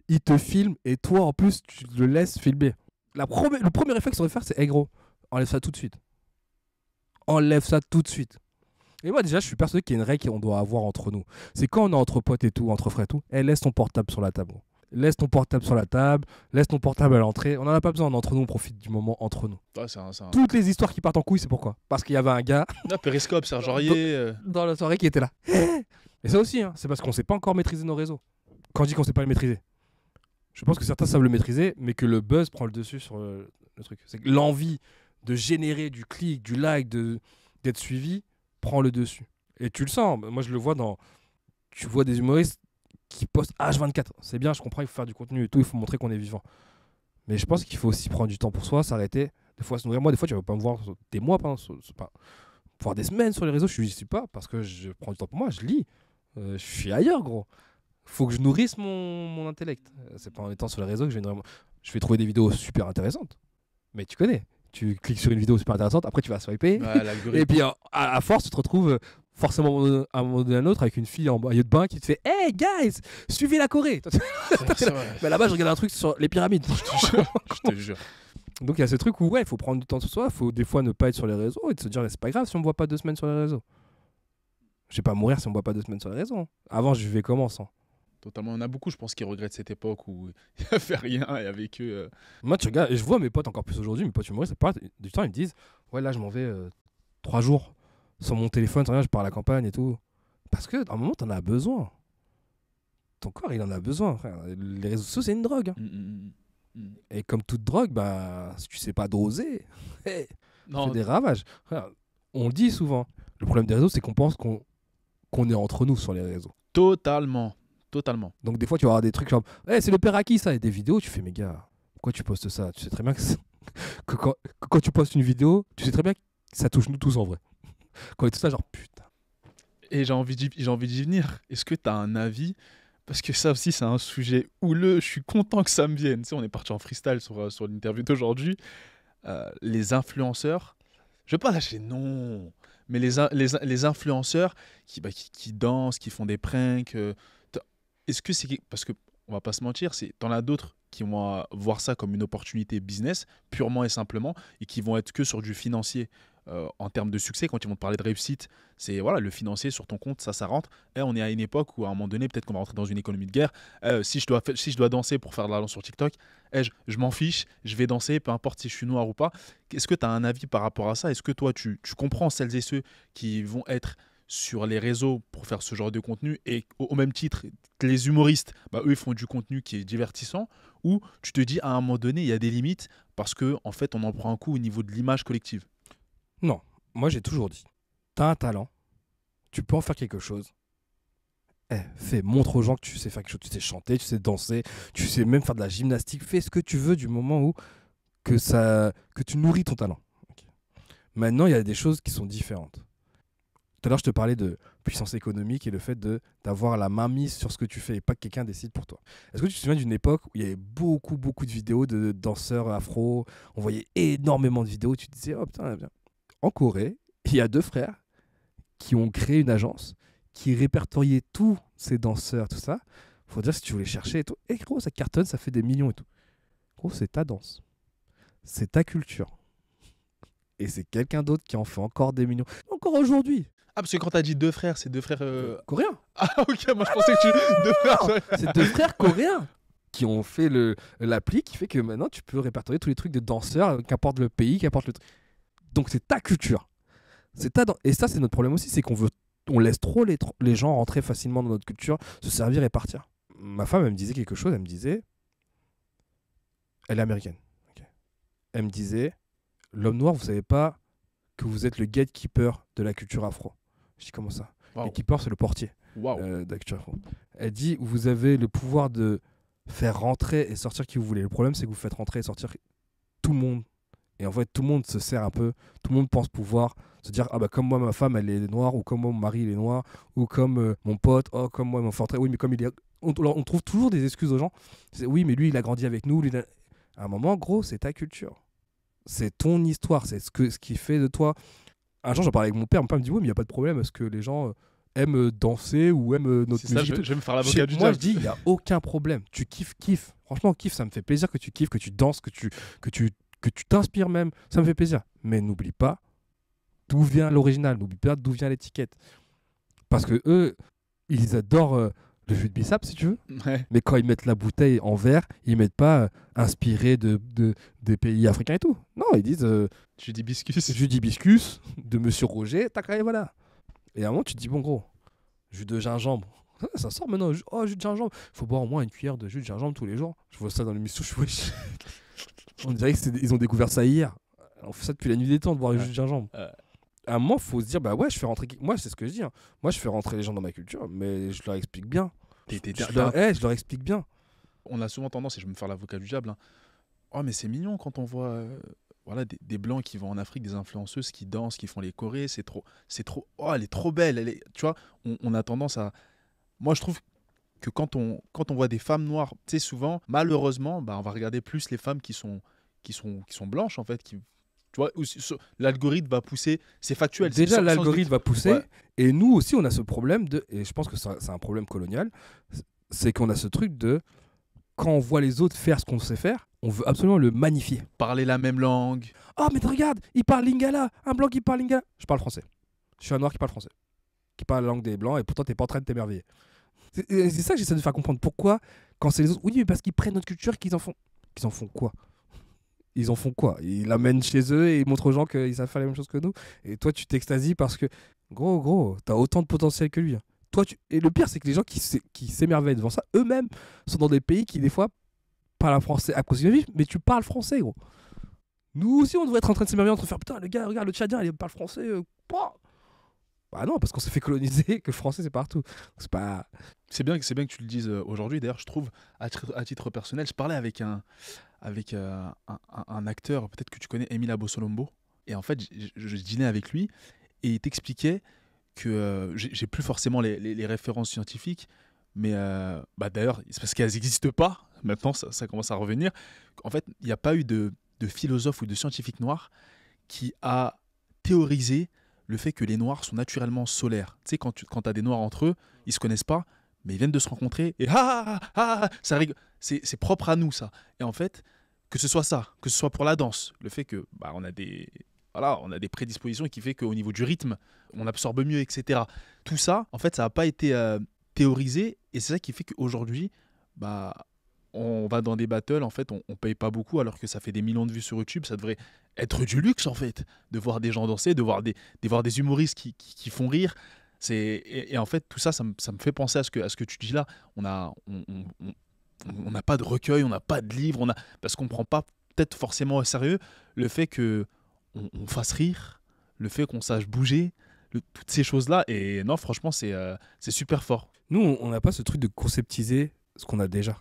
il te filme et toi en plus tu le laisses filmer. La le premier effet qu'il va faire c'est, hey gros, enlève ça tout de suite. Enlève ça tout de suite. Et moi déjà je suis persuadé qu'il y a une règle qu'on doit avoir entre nous. C'est quand on est entre potes et tout, entre frères et tout, elle laisse ton portable sur la table. Laisse ton portable sur la table, laisse ton portable à l'entrée. On en a pas besoin, entre nous, on profite du moment entre nous. Toutes les histoires qui partent en couille, c'est pourquoi Parce qu'il y avait un gars. Non, Périscope, Dans, dans euh. la soirée qui était là. Et ça aussi, hein, c'est parce qu'on ne sait pas encore maîtriser nos réseaux. Quand je dis qu'on ne sait pas les maîtriser, je pense que certains savent le maîtriser, mais que le buzz prend le dessus sur euh, le, truc. C'est l'envie de générer du clic, du like, d'être suivi prend le dessus. Et tu le sens. Moi, je le vois dans. Tu vois des humoristes qui postent H24. C'est bien, je comprends, il faut faire du contenu et tout, il faut montrer qu'on est vivant. Mais je pense qu'il faut aussi prendre du temps pour soi, s'arrêter, des fois se nourrir. Moi, des fois, tu vas pas me voir des mois, voire des semaines sur les réseaux, je suis, suis pas parce que je prends du temps pour moi, je lis. Euh, je suis ailleurs, gros. Faut que je nourrisse mon, intellect. Euh, c'est pas en étant sur les réseaux que je vais, je vais trouver des vidéos super intéressantes. Mais tu connais, tu cliques sur une vidéo super intéressante, après tu vas swiper. et puis à, force, tu te retrouves forcément à un moment donné un autre avec une fille en maillot de bain qui te fait Hey guys, suivez la Corée Mais Là-bas, je regarde un truc sur les pyramides. je te jure. Donc il y a ce truc où ouais, il faut prendre du temps sur soi, il faut des fois ne pas être sur les réseaux et se dire c'est pas grave si on ne voit pas deux semaines sur les réseaux. Je vais pas mourir si on ne boit pas deux semaines sur les raisons. Hein. Avant, je vivais comment sans Totalement. On a beaucoup, je pense, qui regrettent cette époque où il n'y fait rien et avec eux. Euh. Moi, tu regardes, je vois mes potes encore plus aujourd'hui, mes potes c'est pas du temps, ils me disent Ouais, là, je m'en vais euh, trois jours sans mon téléphone, sans rien, je pars à la campagne et tout. Parce que, à un moment, tu en as besoin. Ton corps, il en a besoin, Les réseaux sociaux, c'est une drogue. Hein. Hum, hum, hum, et comme toute drogue, bah, si tu sais pas doser, c'est des ravages. on le dit souvent. Le problème des réseaux, c'est qu'on pense qu'on qu'on est entre nous sur les réseaux. Totalement. Totalement. Donc des fois, tu vas avoir des trucs genre, eh, c'est le père à qui ça Et des vidéos, tu fais, mais gars, pourquoi tu postes ça Tu sais très bien que, quand, tu postes une vidéo, tu sais très bien que ça touche nous tous en vrai. quand on est tout ça, genre, putain. Et j'ai envie d'y venir. Est-ce que tu as un avis parce que ça aussi, c'est un sujet houleux. Je suis content que ça me vienne. Tu on est parti en freestyle sur, euh, sur l'interview d'aujourd'hui. Euh, les influenceurs, je vais pas lâcher non mais les, les, influenceurs bah, qui, qui, dansent, qui font des pranks, euh, est-ce que c'est. Parce que, on va pas se mentir, t'en as d'autres qui vont euh, voir ça comme une opportunité business, purement et simplement, et qui vont être que sur du financier. Euh, en termes de succès, quand ils vont te parler de réussite, c'est voilà le financier sur ton compte, ça, ça rentre. Et eh, on est à une époque où à un moment donné, peut-être qu'on va rentrer dans une économie de guerre. Eh, si, je dois, si je dois danser pour faire de l'argent sur TikTok, eh, je, m'en fiche, je vais danser, peu importe si je suis noir ou pas. Est-ce que tu as un avis par rapport à ça Est-ce que toi, tu, comprends celles et ceux qui vont être sur les réseaux pour faire ce genre de contenu et au, même titre les humoristes, bah, eux, ils font du contenu qui est divertissant ou tu te dis à un moment donné, il y a des limites parce qu'en en fait, on en prend un coup au niveau de l'image collective non, moi j'ai toujours dit, t'as un talent, tu peux en faire quelque chose. Eh, fais, montre aux gens que tu sais faire quelque chose, tu sais chanter, tu sais danser, tu sais même faire de la gymnastique, fais ce que tu veux du moment où que, ça, que tu nourris ton talent. Maintenant, il y a des choses qui sont différentes. Tout à l'heure, je te parlais de puissance économique et le fait de d'avoir la main mise sur ce que tu fais et pas que quelqu'un décide pour toi. Est-ce que tu te souviens d'une époque où il y avait beaucoup, beaucoup de vidéos de danseurs afro On voyait énormément de vidéos. Tu te disais, oh putain, bien en Corée, il y a deux frères qui ont créé une agence qui répertoriait tous ces danseurs, tout ça. Faut dire si tu voulais chercher et tout. gros, ça cartonne, ça fait des millions et tout. Gros, c'est ta danse. C'est ta culture. Et c'est quelqu'un d'autre qui en fait encore des millions. Encore aujourd'hui. Ah, parce que quand t'as dit deux frères, c'est deux frères. Euh, euh, coréens Ah, ok, moi je pensais que tu. Deux frères. c'est deux frères coréens qui ont fait l'appli qui fait que maintenant tu peux répertorier tous les trucs de danseurs, euh, qu'importe le pays, qu'importe le truc. Donc c'est ta culture. C'est Et ça, c'est notre problème aussi, c'est qu'on veut, on laisse trop les, gens rentrer facilement dans notre culture, se servir et partir. Ma femme, elle me disait quelque chose, elle me disait, elle est américaine. Elle me disait, l'homme noir, vous savez pas que vous êtes le gatekeeper de la culture afro. Je dis comment ça Gatekeeper, c'est le portier euh, de la culture afro. Elle dit, vous avez le pouvoir de faire rentrer et sortir qui vous voulez. Le problème, c'est que vous faites rentrer et sortir tout le monde et en fait, tout le monde se sert un peu, tout le monde pense pouvoir se dire ah bah comme moi ma femme elle est noire ou comme moi mon mari il est noir ou comme euh, mon pote oh comme moi mon frère » oui mais comme il est on, trouve toujours des excuses aux gens. Oui mais lui il a grandi avec nous. À un moment gros c'est ta culture, c'est ton histoire, c'est ce que ce qui fait de toi. Un jour j'en parlais avec mon père, mon père me dit oui mais il y a pas de problème parce que les gens euh, aiment euh, danser ou aiment notre ça, musique. Je, me faire l'avocat du Moi, je dis, il n'y a aucun problème. Tu kiffes, kiffes. Franchement, kiffes, ça me fait plaisir que tu kiffes, que tu danses, que tu, que tu que tu t'inspires même, ça me fait plaisir. Mais n'oublie pas d'où vient l'original, n'oublie pas d'où vient l'étiquette. Parce que eux, ils adorent euh, le jus de bissap, si tu veux. Mais quand ils mettent la bouteille en verre, ils mettent pas euh, inspiré de, des pays africains et tout. Non, ils disent. Euh, jus d'hibiscus. Jus d'hibiscus de Monsieur Roger, tac, et voilà. Et à un moment, tu te dis, bon, gros, jus de gingembre. Ça sort maintenant, oh, jus de gingembre. faut boire au moins une cuillère de jus de gingembre tous les jours. Je vois ça dans le missou, on dirait qu'ils ont découvert ça hier. On fait ça depuis la nuit des temps de boire du gingembre. À un moment, faut se dire bah ouais, je fais rentrer. Moi, c'est ce que je dis. Hein. Moi, je fais rentrer les gens dans ma culture, mais je leur explique bien. Eh, je leur, explique bien. On a souvent tendance, et je vais me faire l'avocat du diable, hein. oh mais c'est mignon quand on voit euh, voilà, des, blancs qui vont en Afrique, des influenceuses qui dansent, qui font les chorés, c'est trop, c'est trop, oh elle est trop belle, elle est, tu vois, on, on a tendance à... Moi je trouve que quand on, quand on voit des femmes noires, tu sais, souvent, malheureusement, bah, on va regarder plus les femmes qui sont, qui sont, qui sont blanches, en fait, qui, tu vois, l'algorithme va pousser, c'est factuel. Déjà, l'algorithme va pousser, et nous aussi, on a ce problème de, et je pense que c'est un problème colonial, c'est qu'on a ce truc de, quand on voit les autres faire ce qu'on sait faire, on veut absolument le magnifier. Parler la même langue. Oh, mais regarde, il parle lingala, un blanc qui parle lingala. Je parle français. Je suis un noir qui parle français, qui parle la langue des blancs, et pourtant, t'es pas en train de t'émerveiller. C'est ça que j'essaie de faire comprendre. Pourquoi, quand c'est les autres, oui, mais parce qu'ils prennent notre culture, qu'ils en font. Qu'ils en font quoi ils en font quoi Ils l'amènent chez eux et ils montrent aux gens qu'ils savent faire la même chose que nous. Et toi, tu t'extasies parce que, gros, gros, t'as autant de potentiel que lui. Hein. Toi, tu... Et le pire, c'est que les gens qui s'émerveillent devant ça, eux-mêmes, sont dans des pays qui, des fois, parlent un français à cause de la vie mais tu parles français, gros. Nous aussi, on devrait être en train de s'émerveiller entre faire putain, le gars, regarde le Tchadien, il parle français. Euh, bah non, parce qu'on s'est fait coloniser, que le français c'est partout. C'est pas. C'est bien, c'est bien que tu le dises euh, aujourd'hui. D'ailleurs, je trouve, à, titre personnel, je parlais avec un, avec euh, un, un, acteur, peut-être que tu connais, Emile Abosolombo. Et en fait, je, dînais avec lui et il t'expliquait que euh, j'ai plus forcément les, références scientifiques, mais bah d'ailleurs, c'est parce qu'elles n'existent pas. Maintenant, ça, commence à revenir. En fait, il n'y a pas eu de, de philosophe ou de scientifique noir qui a théorisé le fait que les noirs sont naturellement solaires. Tu sais, quand tu quand as des noirs entre eux, ils se connaissent pas, mais ils viennent de se rencontrer et ah, ah, ah, ah ça C'est propre à nous, ça. Et en fait, que ce soit ça, que ce soit pour la danse, le fait que bah, on a des voilà, on a des prédispositions qui fait qu'au niveau du rythme, on absorbe mieux, etc. Tout ça, en fait, ça n'a pas été euh, théorisé et c'est ça qui fait qu'aujourd'hui, bah, on va dans des battles, en fait, on, ne paye pas beaucoup, alors que ça fait des millions de vues sur YouTube, ça devrait être du luxe, en fait, de voir des gens danser, de voir des, voir des humoristes qui, font rire. C'est, et, en fait, tout ça, ça me, fait penser à ce que, à ce que tu dis là. On a, on, n'a pas de recueil, on n'a pas de livre, on a parce qu'on ne prend pas peut-être forcément au sérieux le fait que on, fasse rire, le fait qu'on sache bouger, toutes ces choses-là. Et non, franchement, c'est euh, c'est super fort. Nous, on n'a pas ce truc de conceptiser ce qu'on a déjà.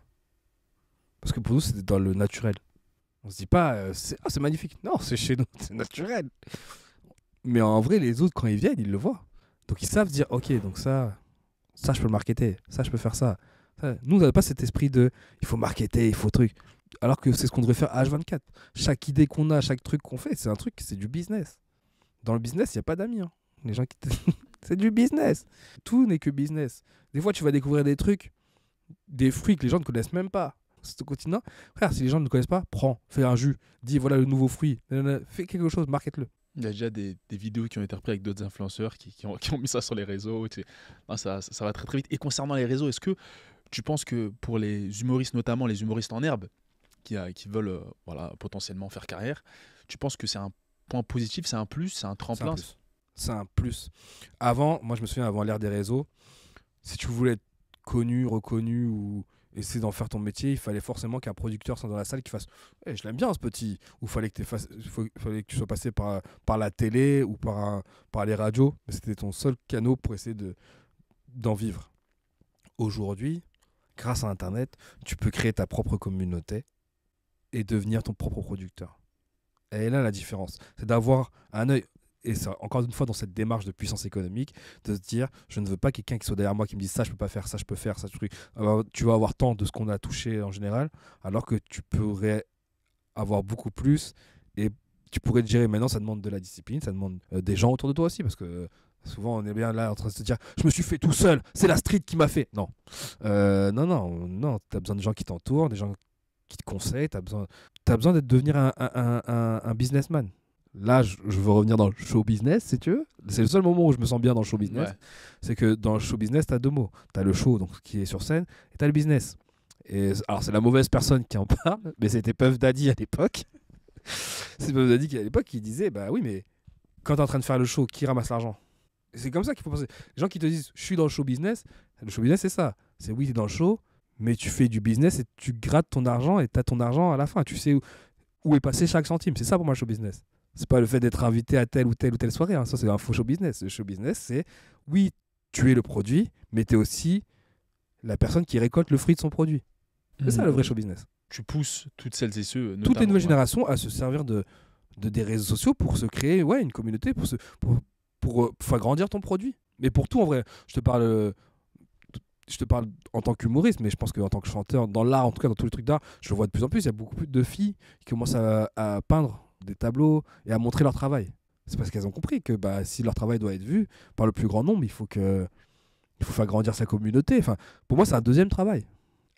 Parce que pour nous, c'est dans le naturel. On se dit pas, euh, ah, c'est magnifique. Non, c'est chez nous, c'est naturel. Mais en vrai, les autres, quand ils viennent, ils le voient. Donc ils savent dire, ok, donc ça, ça, je peux le marketer, ça, je peux faire ça. Nous, on n'a pas cet esprit de, il faut marketer, il faut truc. Alors que c'est ce qu'on devrait faire à H24. Chaque idée qu'on a, chaque truc qu'on fait, c'est un truc, c'est du business. Dans le business, il n'y a pas d'amis. Hein. Les gens qui... c'est du business. Tout n'est que business. Des fois, tu vas découvrir des trucs, des fruits que les gens ne connaissent même pas ce continent. Frère, si les gens ne connaissent pas, prends, fais un jus, dis voilà le nouveau fruit, fais quelque chose, markete-le. Il y a déjà des, vidéos qui ont été reprises avec d'autres influenceurs qui, ont, mis ça sur les réseaux. et ça, ça, va très très vite. Et concernant les réseaux, est-ce que tu penses que pour les humoristes, notamment les humoristes en herbe, qui, euh, qui veulent euh, voilà, potentiellement faire carrière, tu penses que c'est un point positif, c'est un plus, c'est un tremplin C'est un, un, plus. Avant, moi je me souviens, avant l'ère des réseaux, si tu voulais être connu, reconnu ou et d'en faire ton métier, il fallait forcément qu'un producteur soit dans la salle qui fasse eh, je l'aime bien ce petit ou fallait que, fallait que tu sois passé par, par la télé ou par, par les radios, mais c'était ton seul canal pour essayer de d'en vivre. Aujourd'hui, grâce à internet, tu peux créer ta propre communauté et devenir ton propre producteur. Et là la différence, c'est d'avoir un œil et encore une fois dans cette démarche de puissance économique, de se dire je ne veux pas quelqu'un qui soit derrière moi qui me dise ça je peux pas faire, ça je peux faire, ça tu vas avoir tant de ce qu'on a touché en général, alors que tu pourrais avoir beaucoup plus et tu pourrais te gérer. Maintenant, ça demande de la discipline, ça demande euh, des gens autour de toi aussi parce que euh, Souvent, on est bien là en train de se dire Je me suis fait tout seul, c'est la street qui m'a fait. Non. Euh, non, non, non, tu as besoin de gens qui t'entourent, des gens qui te conseillent, tu as besoin, besoin de devenir un, un businessman là, je, veux revenir dans le show business, si tu C'est le seul moment où je me sens bien dans le show business. C'est que dans le show business, tu as deux mots. Tu as le show, donc qui est sur scène, et tu as le business. Et, alors, c'est la mauvaise personne qui en parle, mais c'était Puff Daddy à l'époque. c'est Puff Daddy qui, à l'époque qui disait Bah oui, mais quand tu es en train de faire le show, qui ramasse l'argent C'est comme ça qu'il faut penser. Les gens qui te disent Je suis dans le show business, le show business, c'est ça. C'est oui, tu es dans le show, mais tu fais du business et tu grattes ton argent et tu as ton argent à la fin. Tu sais où, où est passé chaque centime. C'est ça pour moi le show business. C'est pas le fait d'être invité à telle ou telle ou telle soirée. Hein. Ça, c'est un faux show business. Le show business, c'est oui, tu es le produit, mais tu es aussi la personne qui récolte le fruit de son produit. C'est ça le vrai mmh. show business. Tu pousses toutes celles et ceux, toutes les nouvelles générations, à se servir de, des réseaux sociaux pour se créer ouais, une communauté, pour, se, pour, pour, euh, grandir ton produit. Mais pour tout, en vrai, je te parle je te parle en tant qu'humoriste, mais je pense qu'en tant que chanteur, dans l'art, en tout cas dans tous les trucs d'art, je le vois de plus en plus. Il y a beaucoup plus de filles qui commencent à peindre des tableaux et à montrer leur travail. C'est parce qu'elles ont compris que bah, si leur travail doit être vu par le plus grand nombre, il faut, que, il faut faire grandir sa communauté. Enfin, pour moi, c'est un deuxième travail.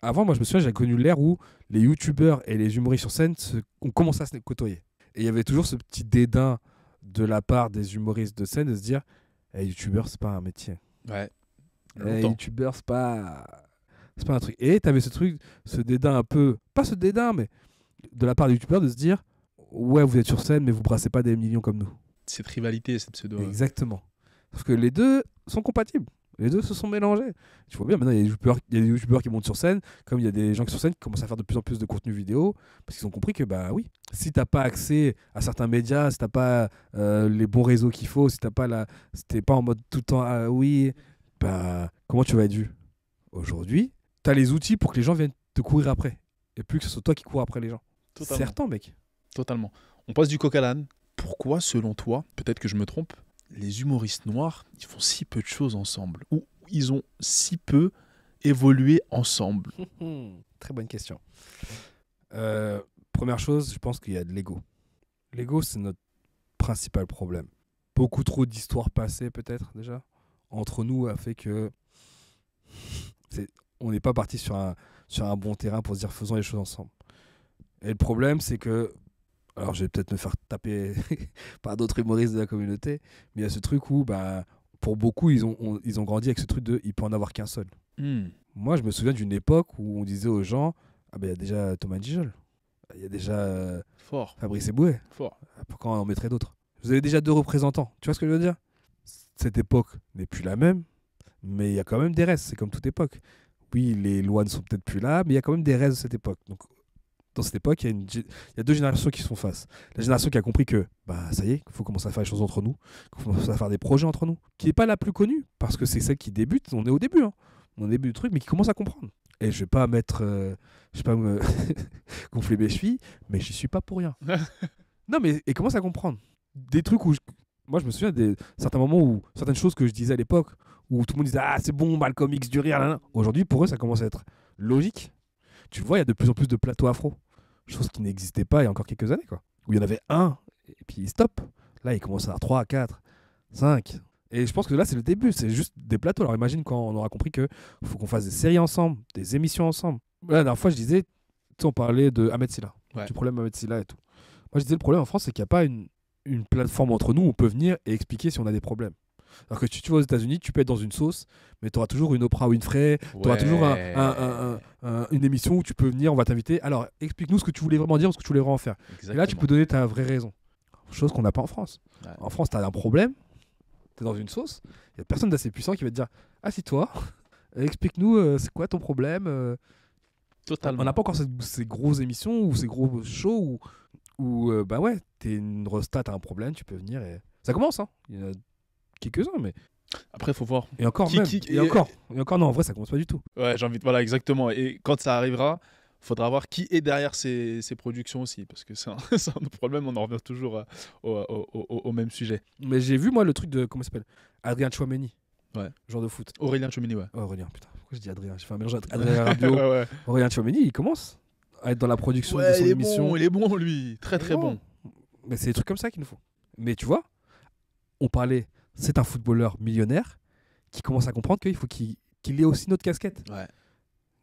Avant, moi, je me souviens, j'ai connu l'ère où les youtubeurs et les humoristes sur scène ont commencé à se côtoyer. Et il y avait toujours ce petit dédain de la part des humoristes de scène de se dire hey, eh, youtubeur, c'est pas un métier. Ouais. Hey, eh, youtubeur, c'est pas. C'est pas un truc. Et t'avais ce truc, ce dédain un peu. Pas ce dédain, mais de la part des youtubeurs de se dire ouais, vous êtes sur scène, mais vous brassez pas des millions comme nous. Cette rivalité, cette pseudo. Hein. Exactement. Parce que les deux sont compatibles. Les deux se sont mélangés. Tu vois bien, maintenant, il y a des youtubeurs, qui montent sur scène, comme il y a des gens qui sont sur scène qui commencent à faire de plus en plus de contenu vidéo, parce qu'ils ont compris que, bah oui, si t'as pas accès à certains médias, si t'as pas euh, les bons réseaux qu'il faut, si t'as pas la... Si pas en mode tout le temps, ah, oui, bah comment tu vas être vu Aujourd'hui, t'as les outils pour que les gens viennent te courir après. Et plus que ce soit toi qui cours après les gens. C'est certain, mec totalement. On passe du coq à l'âne. Pourquoi, selon toi, peut-être que je me trompe, les humoristes noirs, ils font si peu de choses ensemble Ou ils ont si peu évolué ensemble Très bonne question. Euh, première chose, je pense qu'il y a de l'ego. L'ego, c'est notre principal problème. Beaucoup trop d'histoires passées, peut-être déjà, entre nous, a fait que on n'est pas parti sur un, sur un bon terrain pour se dire faisons les choses ensemble. Et le problème, c'est que alors je vais peut-être me faire taper par d'autres humoristes de la communauté, mais il y a ce truc où, bah, pour beaucoup, ils ont, ils ont grandi avec ce truc de il peut en avoir qu'un seul. Hmm. Moi, je me souviens d'une époque où on disait aux gens Ah, ben, il y a déjà Thomas Dijol, il y a déjà euh, Fabrice Eboué. Ah, Pourquoi on en mettrait d'autres Vous avez déjà deux représentants, tu vois ce que je veux dire Cette époque n'est plus la même, mais il y a quand même des restes, c'est comme toute époque. Oui, les lois ne sont peut-être plus là, mais il y a quand même des restes de cette époque. Donc dans cette époque, il y, a deux générations qui se font face. La génération qui a compris que, bah, ça y est, qu'il faut commencer à faire des choses entre nous, qu'il faut commencer à faire des projets entre nous, qui n'est pas la plus connue, parce que c'est celle qui débute, on est au début, hein. on est au début du truc, mais qui commence à comprendre. Et je vais pas mettre, euh, je vais pas me gonfler mes chevilles, mais j'y suis pas pour rien. non, mais et commence à comprendre des trucs où, moi, je me souviens des certains moments où certaines choses que je disais à l'époque, où tout le monde disait ah c'est bon, Malcolm X, du rire, aujourd'hui pour eux ça commence à être logique tu vois, il y a de plus en plus de plateaux afro. Chose qui n'existait pas il y a encore quelques années, quoi. Où il y en avait un, et puis stop. Là, il commence à 3, 4, 5. Et je pense que là, c'est le début. C'est juste des plateaux. Alors imagine quand on aura compris qu'il faut qu'on fasse des séries ensemble, des émissions ensemble. la dernière fois, je disais, on parlait de Ahmed Silla, du problème Ahmed Silla et tout. Moi, je disais, le problème en France, c'est qu'il n'y a pas une, une plateforme entre nous où on peut venir et expliquer si on a des problèmes. Alors que tu, tu vas aux États-Unis, tu peux être dans une sauce, mais tu auras toujours une Oprah Winfrey, une tu auras toujours une émission où tu peux venir, on va t'inviter. Alors, explique-nous ce que tu voulais vraiment dire, ce que tu voulais vraiment faire. Et là, tu peux donner ta vraie raison. Chose qu'on n'a pas en France. En France, tu as un problème, tu es dans une sauce, il n'y a personne d'assez puissant qui va te dire assieds toi explique-nous euh, c'est quoi ton problème. Euh, Totalement. On n'a pas encore ces grosses émissions ou ces gros shows où, où euh, bah ouais, t'es une resta, t'as un problème, tu peux venir et. Ça commence, hein quelques-uns, mais après, faut voir. Et encore, même, et, encore, encore, non, en vrai, ça commence pas du tout. Ouais, j'ai envie de. Voilà, exactement. Et quand ça arrivera, faudra voir qui est derrière ces, ces productions aussi, parce que c'est un, un, problème, on en revient toujours euh, au, au, même sujet. Mais j'ai vu, moi, le truc de. Comment s'appelle Adrien Chouameni. Ouais. Genre de foot. Aurélien Chouameni, ouais. Oh, Aurélien, putain, pourquoi je dis Adrien J'ai fait un mélange Adrien ouais, ouais. Aurélien Chouameni, il commence à être dans la production de son il émission. Bon, il est bon, lui. Très, très bon. Mais c'est des trucs comme ça qu'il nous faut. Mais tu vois, on parlait c'est un footballeur millionnaire qui commence à comprendre qu'il faut qu'il y ait aussi notre casquette.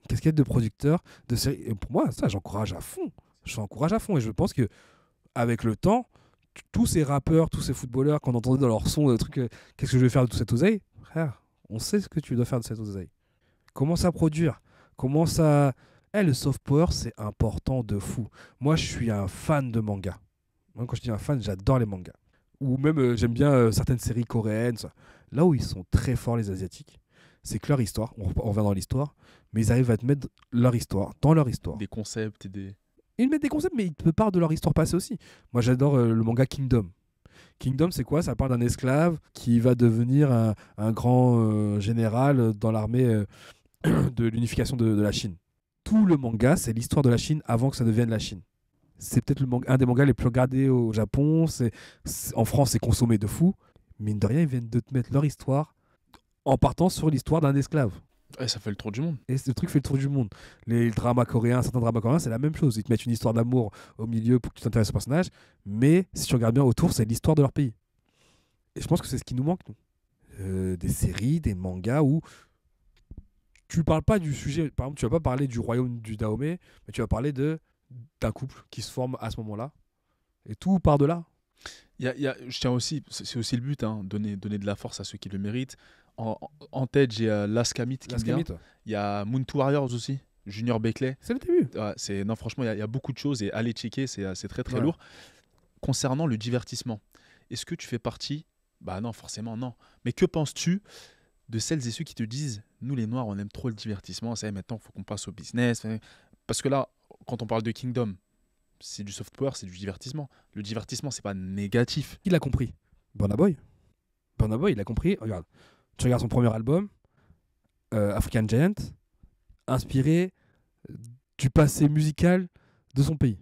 Casquette de producteur, de série. Et pour moi, ça, j'encourage à fond. à fond. Et je pense que avec le temps, tous ces rappeurs, tous ces footballeurs, qu'on entendait dans leur son, le truc euh, qu'est-ce que je vais faire de cette oseille Frère, on sait ce que tu dois faire de cette oseille. Commence à produire. Commence à. Eh, le soft power, c'est important de fou. Moi, je suis un fan de manga. Moi, quand je dis un fan, j'adore les mangas ou même euh, j'aime bien euh, certaines séries coréennes. Là où ils sont très forts, les Asiatiques, c'est que leur histoire, on, revient dans l'histoire, mais ils arrivent à te mettre leur histoire, dans leur histoire. Des concepts et des. Ils mettent des concepts, mais ils te parlent de leur histoire passée aussi. Moi, j'adore euh, le manga Kingdom. Kingdom, c'est quoi Ça parle d'un esclave qui va devenir un, grand général dans l'armée de l'unification de, de la Chine. Tout le manga, c'est l'histoire de la Chine avant que ça devienne la Chine c'est peut-être un des mangas les plus regardés au Japon. C'est, en France, c'est consommé de fou. Mine de rien, ils viennent de te mettre leur histoire en partant sur l'histoire d'un esclave. Et ça fait le tour du monde. Et ce truc fait le tour du monde. Les dramas coréens, certains dramas coréens, c'est la même chose. Ils te mettent une histoire d'amour au milieu pour que tu t'intéresses au personnage, mais si tu regardes bien autour, c'est l'histoire de leur pays. Et je pense que c'est ce qui nous manque, euh, des séries, des mangas où tu parles pas du sujet. Par exemple, tu vas pas parler du royaume du Dahomey, mais tu vas parler de d'un couple qui se forme à ce moment-là. Et tout part de là. y a, je tiens aussi, c'est aussi le but, hein, donner, de la force à ceux qui le méritent. En, tête, j'ai euh, Laskamit qui vient. Il y a Moon Warriors aussi. Junior Beckley. C'est le début. c'est, non, franchement, il y, a beaucoup de choses et allez checker, euh, c'est, très très lourd. Concernant le divertissement, est-ce que tu fais partie Bah non, forcément non. Mais que penses-tu de celles et ceux qui te disent, nous les Noirs, on aime trop le divertissement, c'est maintenant, il faut qu'on passe au business Parce que là, quand on parle de Kingdom, c'est du soft power, c'est du divertissement. Le divertissement, c'est pas négatif. Il a compris. Burna Boy. il a compris. Regarde, tu regardes son premier album, euh, African Giant, inspiré du passé musical de son pays.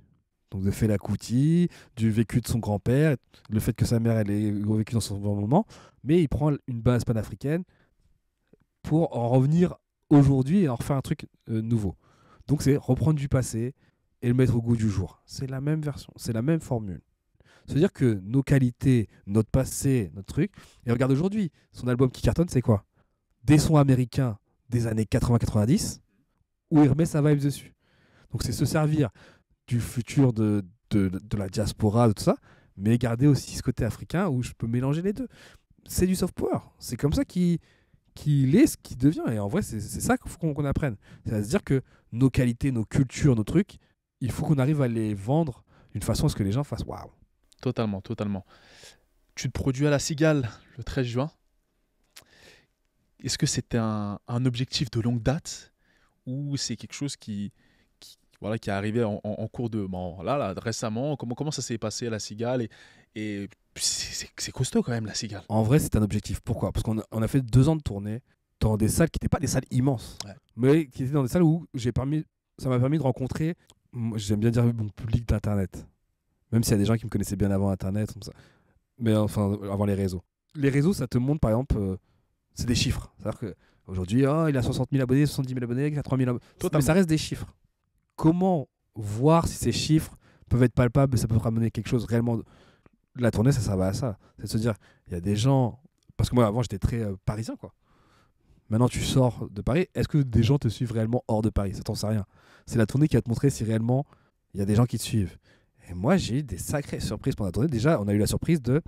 Donc de Fela Kuti, du vécu de son grand-père, le fait que sa mère elle ait vécu dans son bon moment, mais il prend une base panafricaine pour en revenir aujourd'hui et en refaire un truc euh, nouveau. Donc c'est reprendre du passé et le mettre au goût du jour. C'est la même version, c'est la même formule. C'est-à-dire que nos qualités, notre passé, notre truc. Et regarde aujourd'hui, son album qui cartonne, c'est quoi Des sons américains des années 80-90, où il remet sa vibe dessus. Donc c'est se servir du futur de, de, la diaspora, de tout ça, mais garder aussi ce côté africain où je peux mélanger les deux. C'est du soft power. C'est comme ça qu'il qu'il est, ce qu'il devient. Et en vrai, c'est ça qu'il faut qu'on apprenne. C'est-à-dire que nos qualités, nos cultures, nos trucs, il faut qu'on arrive à les vendre d'une façon à ce que les gens fassent waouh. Totalement, totalement. Tu te produis à la Cigale le 13 juin. Est-ce que c'était un, un, objectif de longue date ou c'est quelque chose qui, qui, voilà, qui est arrivé en, cours de. Bon, là, là, récemment, comment, comment ça s'est passé à la Cigale et, et c'est costaud quand même la cigale. En vrai, c'est un objectif. Pourquoi Parce qu'on a, fait deux ans de tournée dans des salles qui n'étaient pas des salles immenses, mais qui étaient dans des salles où j'ai permis, ça m'a permis de rencontrer, j'aime bien dire mon public d'internet, même s'il y a des gens qui me connaissaient bien avant internet, mais enfin avant les réseaux. Les réseaux, ça te montre par exemple, euh, c'est des chiffres. C'est-à-dire qu'aujourd'hui, aujourd'hui, oh, il a 60 000 abonnés, 70 000 abonnés, 3 000 abonnés, mais ça reste des chiffres. Comment voir si ces chiffres peuvent être palpables, et ça peut ramener quelque chose réellement la tournée, ça va à ça. C'est de se dire, il y a des gens. Parce que moi, avant, j'étais très euh, parisien, quoi. Maintenant, tu sors de Paris. Est-ce que des gens te suivent réellement hors de Paris Ça t'en sait rien. C'est la tournée qui va te montrer si réellement il y a des gens qui te suivent. Et moi, j'ai eu des sacrées surprises pendant la tournée. Déjà, on a eu la surprise de.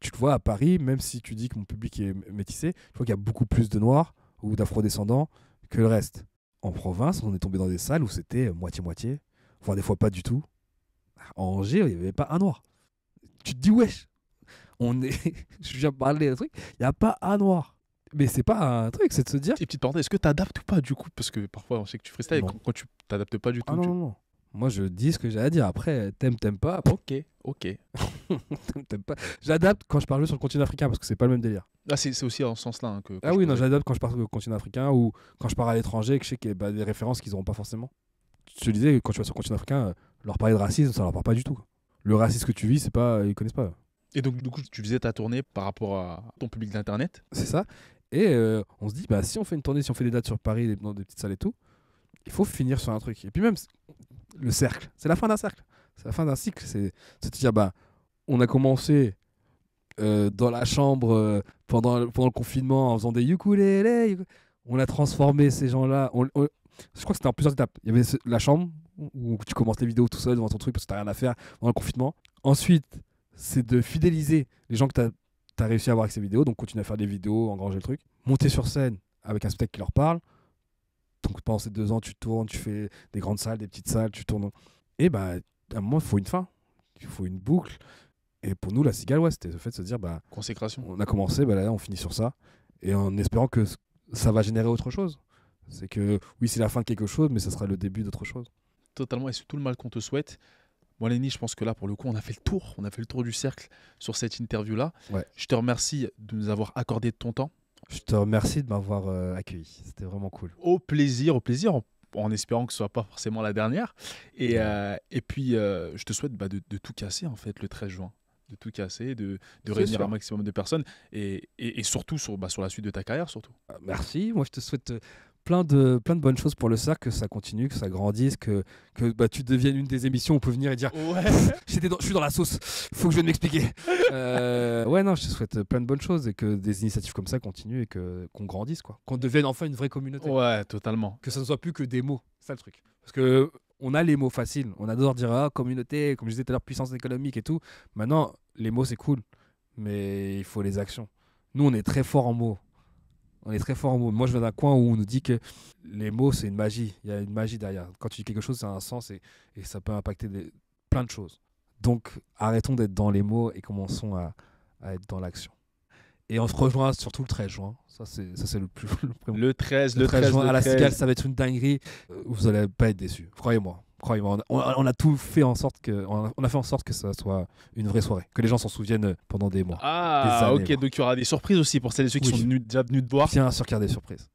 Tu te vois à Paris, même si tu dis que mon public est métissé, je vois qu'il y a beaucoup plus de noirs ou d'afro-descendants que le reste. En province, on est tombé dans des salles où c'était moitié-moitié, voire des fois pas du tout. En Angers, il n'y avait pas un noir tu te dis, wesh, on est. je viens parler d'un truc, il n'y a pas un noir. Mais c'est pas un truc, c'est de se dire. petite parenthèse, est-ce que tu t'adaptes ou pas du coup Parce que parfois on sait que tu freestyles quand, tu t'adaptes pas du ah tout. non, Moi je dis ce que j'ai à dire. Après, t'aimes, t'aimes pas. Ok, ok. t'aimes, pas. J'adapte quand je parle sur le continent africain parce que c'est pas le même délire. Ah, c'est, aussi en ce sens-là hein, que. Ah oui, non, j'adapte quand je parle sur le continent africain ou quand je pars à l'étranger et que je sais qu'il y a des références qu'ils auront pas forcément. tu te disais, quand tu vas sur le continent africain, euh, leur parler de racisme, ça leur parle pas du tout le racisme que tu vis, c'est pas, ils connaissent pas. Et donc, du coup, tu faisais ta tournée par rapport à ton public d'Internet C'est ça. Et euh, on se dit, bah, si on fait une tournée, si on fait des dates sur Paris, dans des petites salles et tout, il faut finir sur un truc. Et puis même, le cercle, c'est la fin d'un cercle. C'est la fin d'un cycle. C'est à dire, bah, on a commencé euh, dans la chambre euh, pendant, pendant le confinement en faisant des ukulélés. On a transformé ces gens-là. je crois que c'était en plusieurs étapes. Il y avait la chambre, où tu commences les vidéos tout seul devant ton truc parce que t'as rien à faire dans le confinement. Ensuite, c'est de fidéliser les gens que t'as as réussi à avoir avec ces vidéos, donc continuer à faire des vidéos, engranger le truc. Monter sur scène avec un spectacle qui leur parle. Donc pendant ces deux ans, tu tournes, tu fais des grandes salles, des petites salles, tu tournes. Et bah, à un moment, il faut une fin, il faut une boucle. Et pour nous, la cigale, c'était le fait de se dire, bah, consécration. On a commencé, bah là, on finit sur ça, et en espérant que ça va générer autre chose. C'est que oui, c'est la fin de quelque chose, mais ça sera le début d'autre chose totalement et c'est tout le mal qu'on te souhaite. Moi, Lenny, je pense que là, pour le coup, on a fait le tour. On a fait le tour du cercle sur cette interview-là. Je te remercie de nous avoir accordé de ton temps. Je te remercie de m'avoir euh, accueilli. C'était vraiment cool. Au plaisir, au plaisir, en, espérant que ce soit pas forcément la dernière. Et, euh, et puis, euh, je te souhaite bah, de, tout casser, en fait, le 13 juin. De tout casser, de, de réunir un maximum de personnes. Et, et, surtout sur, bah, sur la suite de ta carrière, surtout. Ah, merci. Moi, je te souhaite plein de, plein de bonnes choses pour le cercle, que ça continue, que ça grandisse, que, que bah, tu deviennes une des émissions où on peut venir et dire ouais. Je suis dans la sauce, il faut que je vienne m'expliquer. Euh, ouais, non, je te souhaite plein de bonnes choses et que des initiatives comme ça continuent et qu'on grandisse, quoi. Qu'on devienne enfin une vraie communauté. Ouais, totalement. Que ça ne soit plus que des mots, c'est ça le truc. Parce que on a les mots faciles, on adore dire ah, communauté, comme je disais tout à l'heure, puissance économique et tout. Maintenant, les mots, c'est cool, mais il faut les actions. Nous, on est très fort en mots. On est très fort en mots. Moi, je viens d'un coin où on nous dit que les mots, c'est une magie. Il y a une magie derrière. Quand tu dis quelque chose, ça a un sens et, ça peut impacter plein de choses. Donc, arrêtons d'être dans les mots et commençons à, être dans l'action. Et on se rejoint surtout le 13 juin. Ça, c'est, le plus. Le, 13, le, 13, juin. à la Cigale, ça va être une dinguerie. Euh, vous n'allez pas être déçus. Croyez-moi on a, on, a tout fait en sorte que on a fait en sorte que ça soit une vraie soirée, que les gens s'en souviennent pendant des mois. Ah, ok, donc il y aura des surprises aussi pour celles et ceux qui sont déjà venus de boire. Tiens, sûr qu'il y des surprises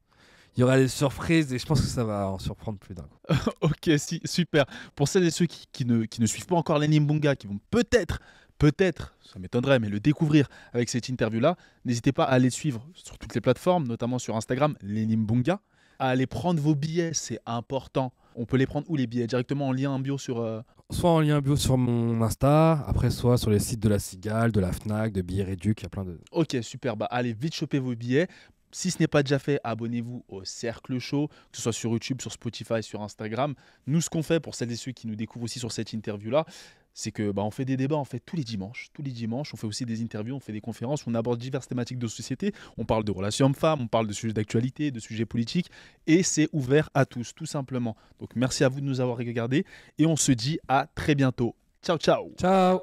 il y aura des surprises et je pense que ça va en surprendre plus d'un. ok, si, super. Pour celles et ceux qui, ne, qui ne, suivent pas encore les Bunga, qui vont peut-être, peut-être, ça m'étonnerait, mais le découvrir avec cette interview-là, n'hésitez pas à aller suivre sur toutes les plateformes, notamment sur Instagram, les Nimbunga, à aller prendre vos billets, c'est important on peut les prendre ou les billets Directement en lien bio sur. Euh, soit en lien bio sur mon Insta, après soit sur les sites de la Cigale, de la Fnac, de Billets Réduc, il y a plein de. Ok, super. Bah, allez, vite choper vos billets. Si ce n'est pas déjà fait, abonnez-vous au Cercle Show, que ce soit sur YouTube, sur Spotify, sur Instagram. Nous, ce qu'on fait pour celles et ceux qui nous découvrent aussi sur cette interview-là, c'est que bah, on fait des débats en fait tous les dimanches, tous les dimanches, on fait aussi des interviews, on fait des conférences, on aborde diverses thématiques de société, on parle de relations hommes-femmes, on parle de sujets d'actualité, de sujets politiques, et c'est ouvert à tous, tout simplement. Donc merci à vous de nous avoir regardés, et on se dit à très bientôt. Ciao, ciao. Ciao.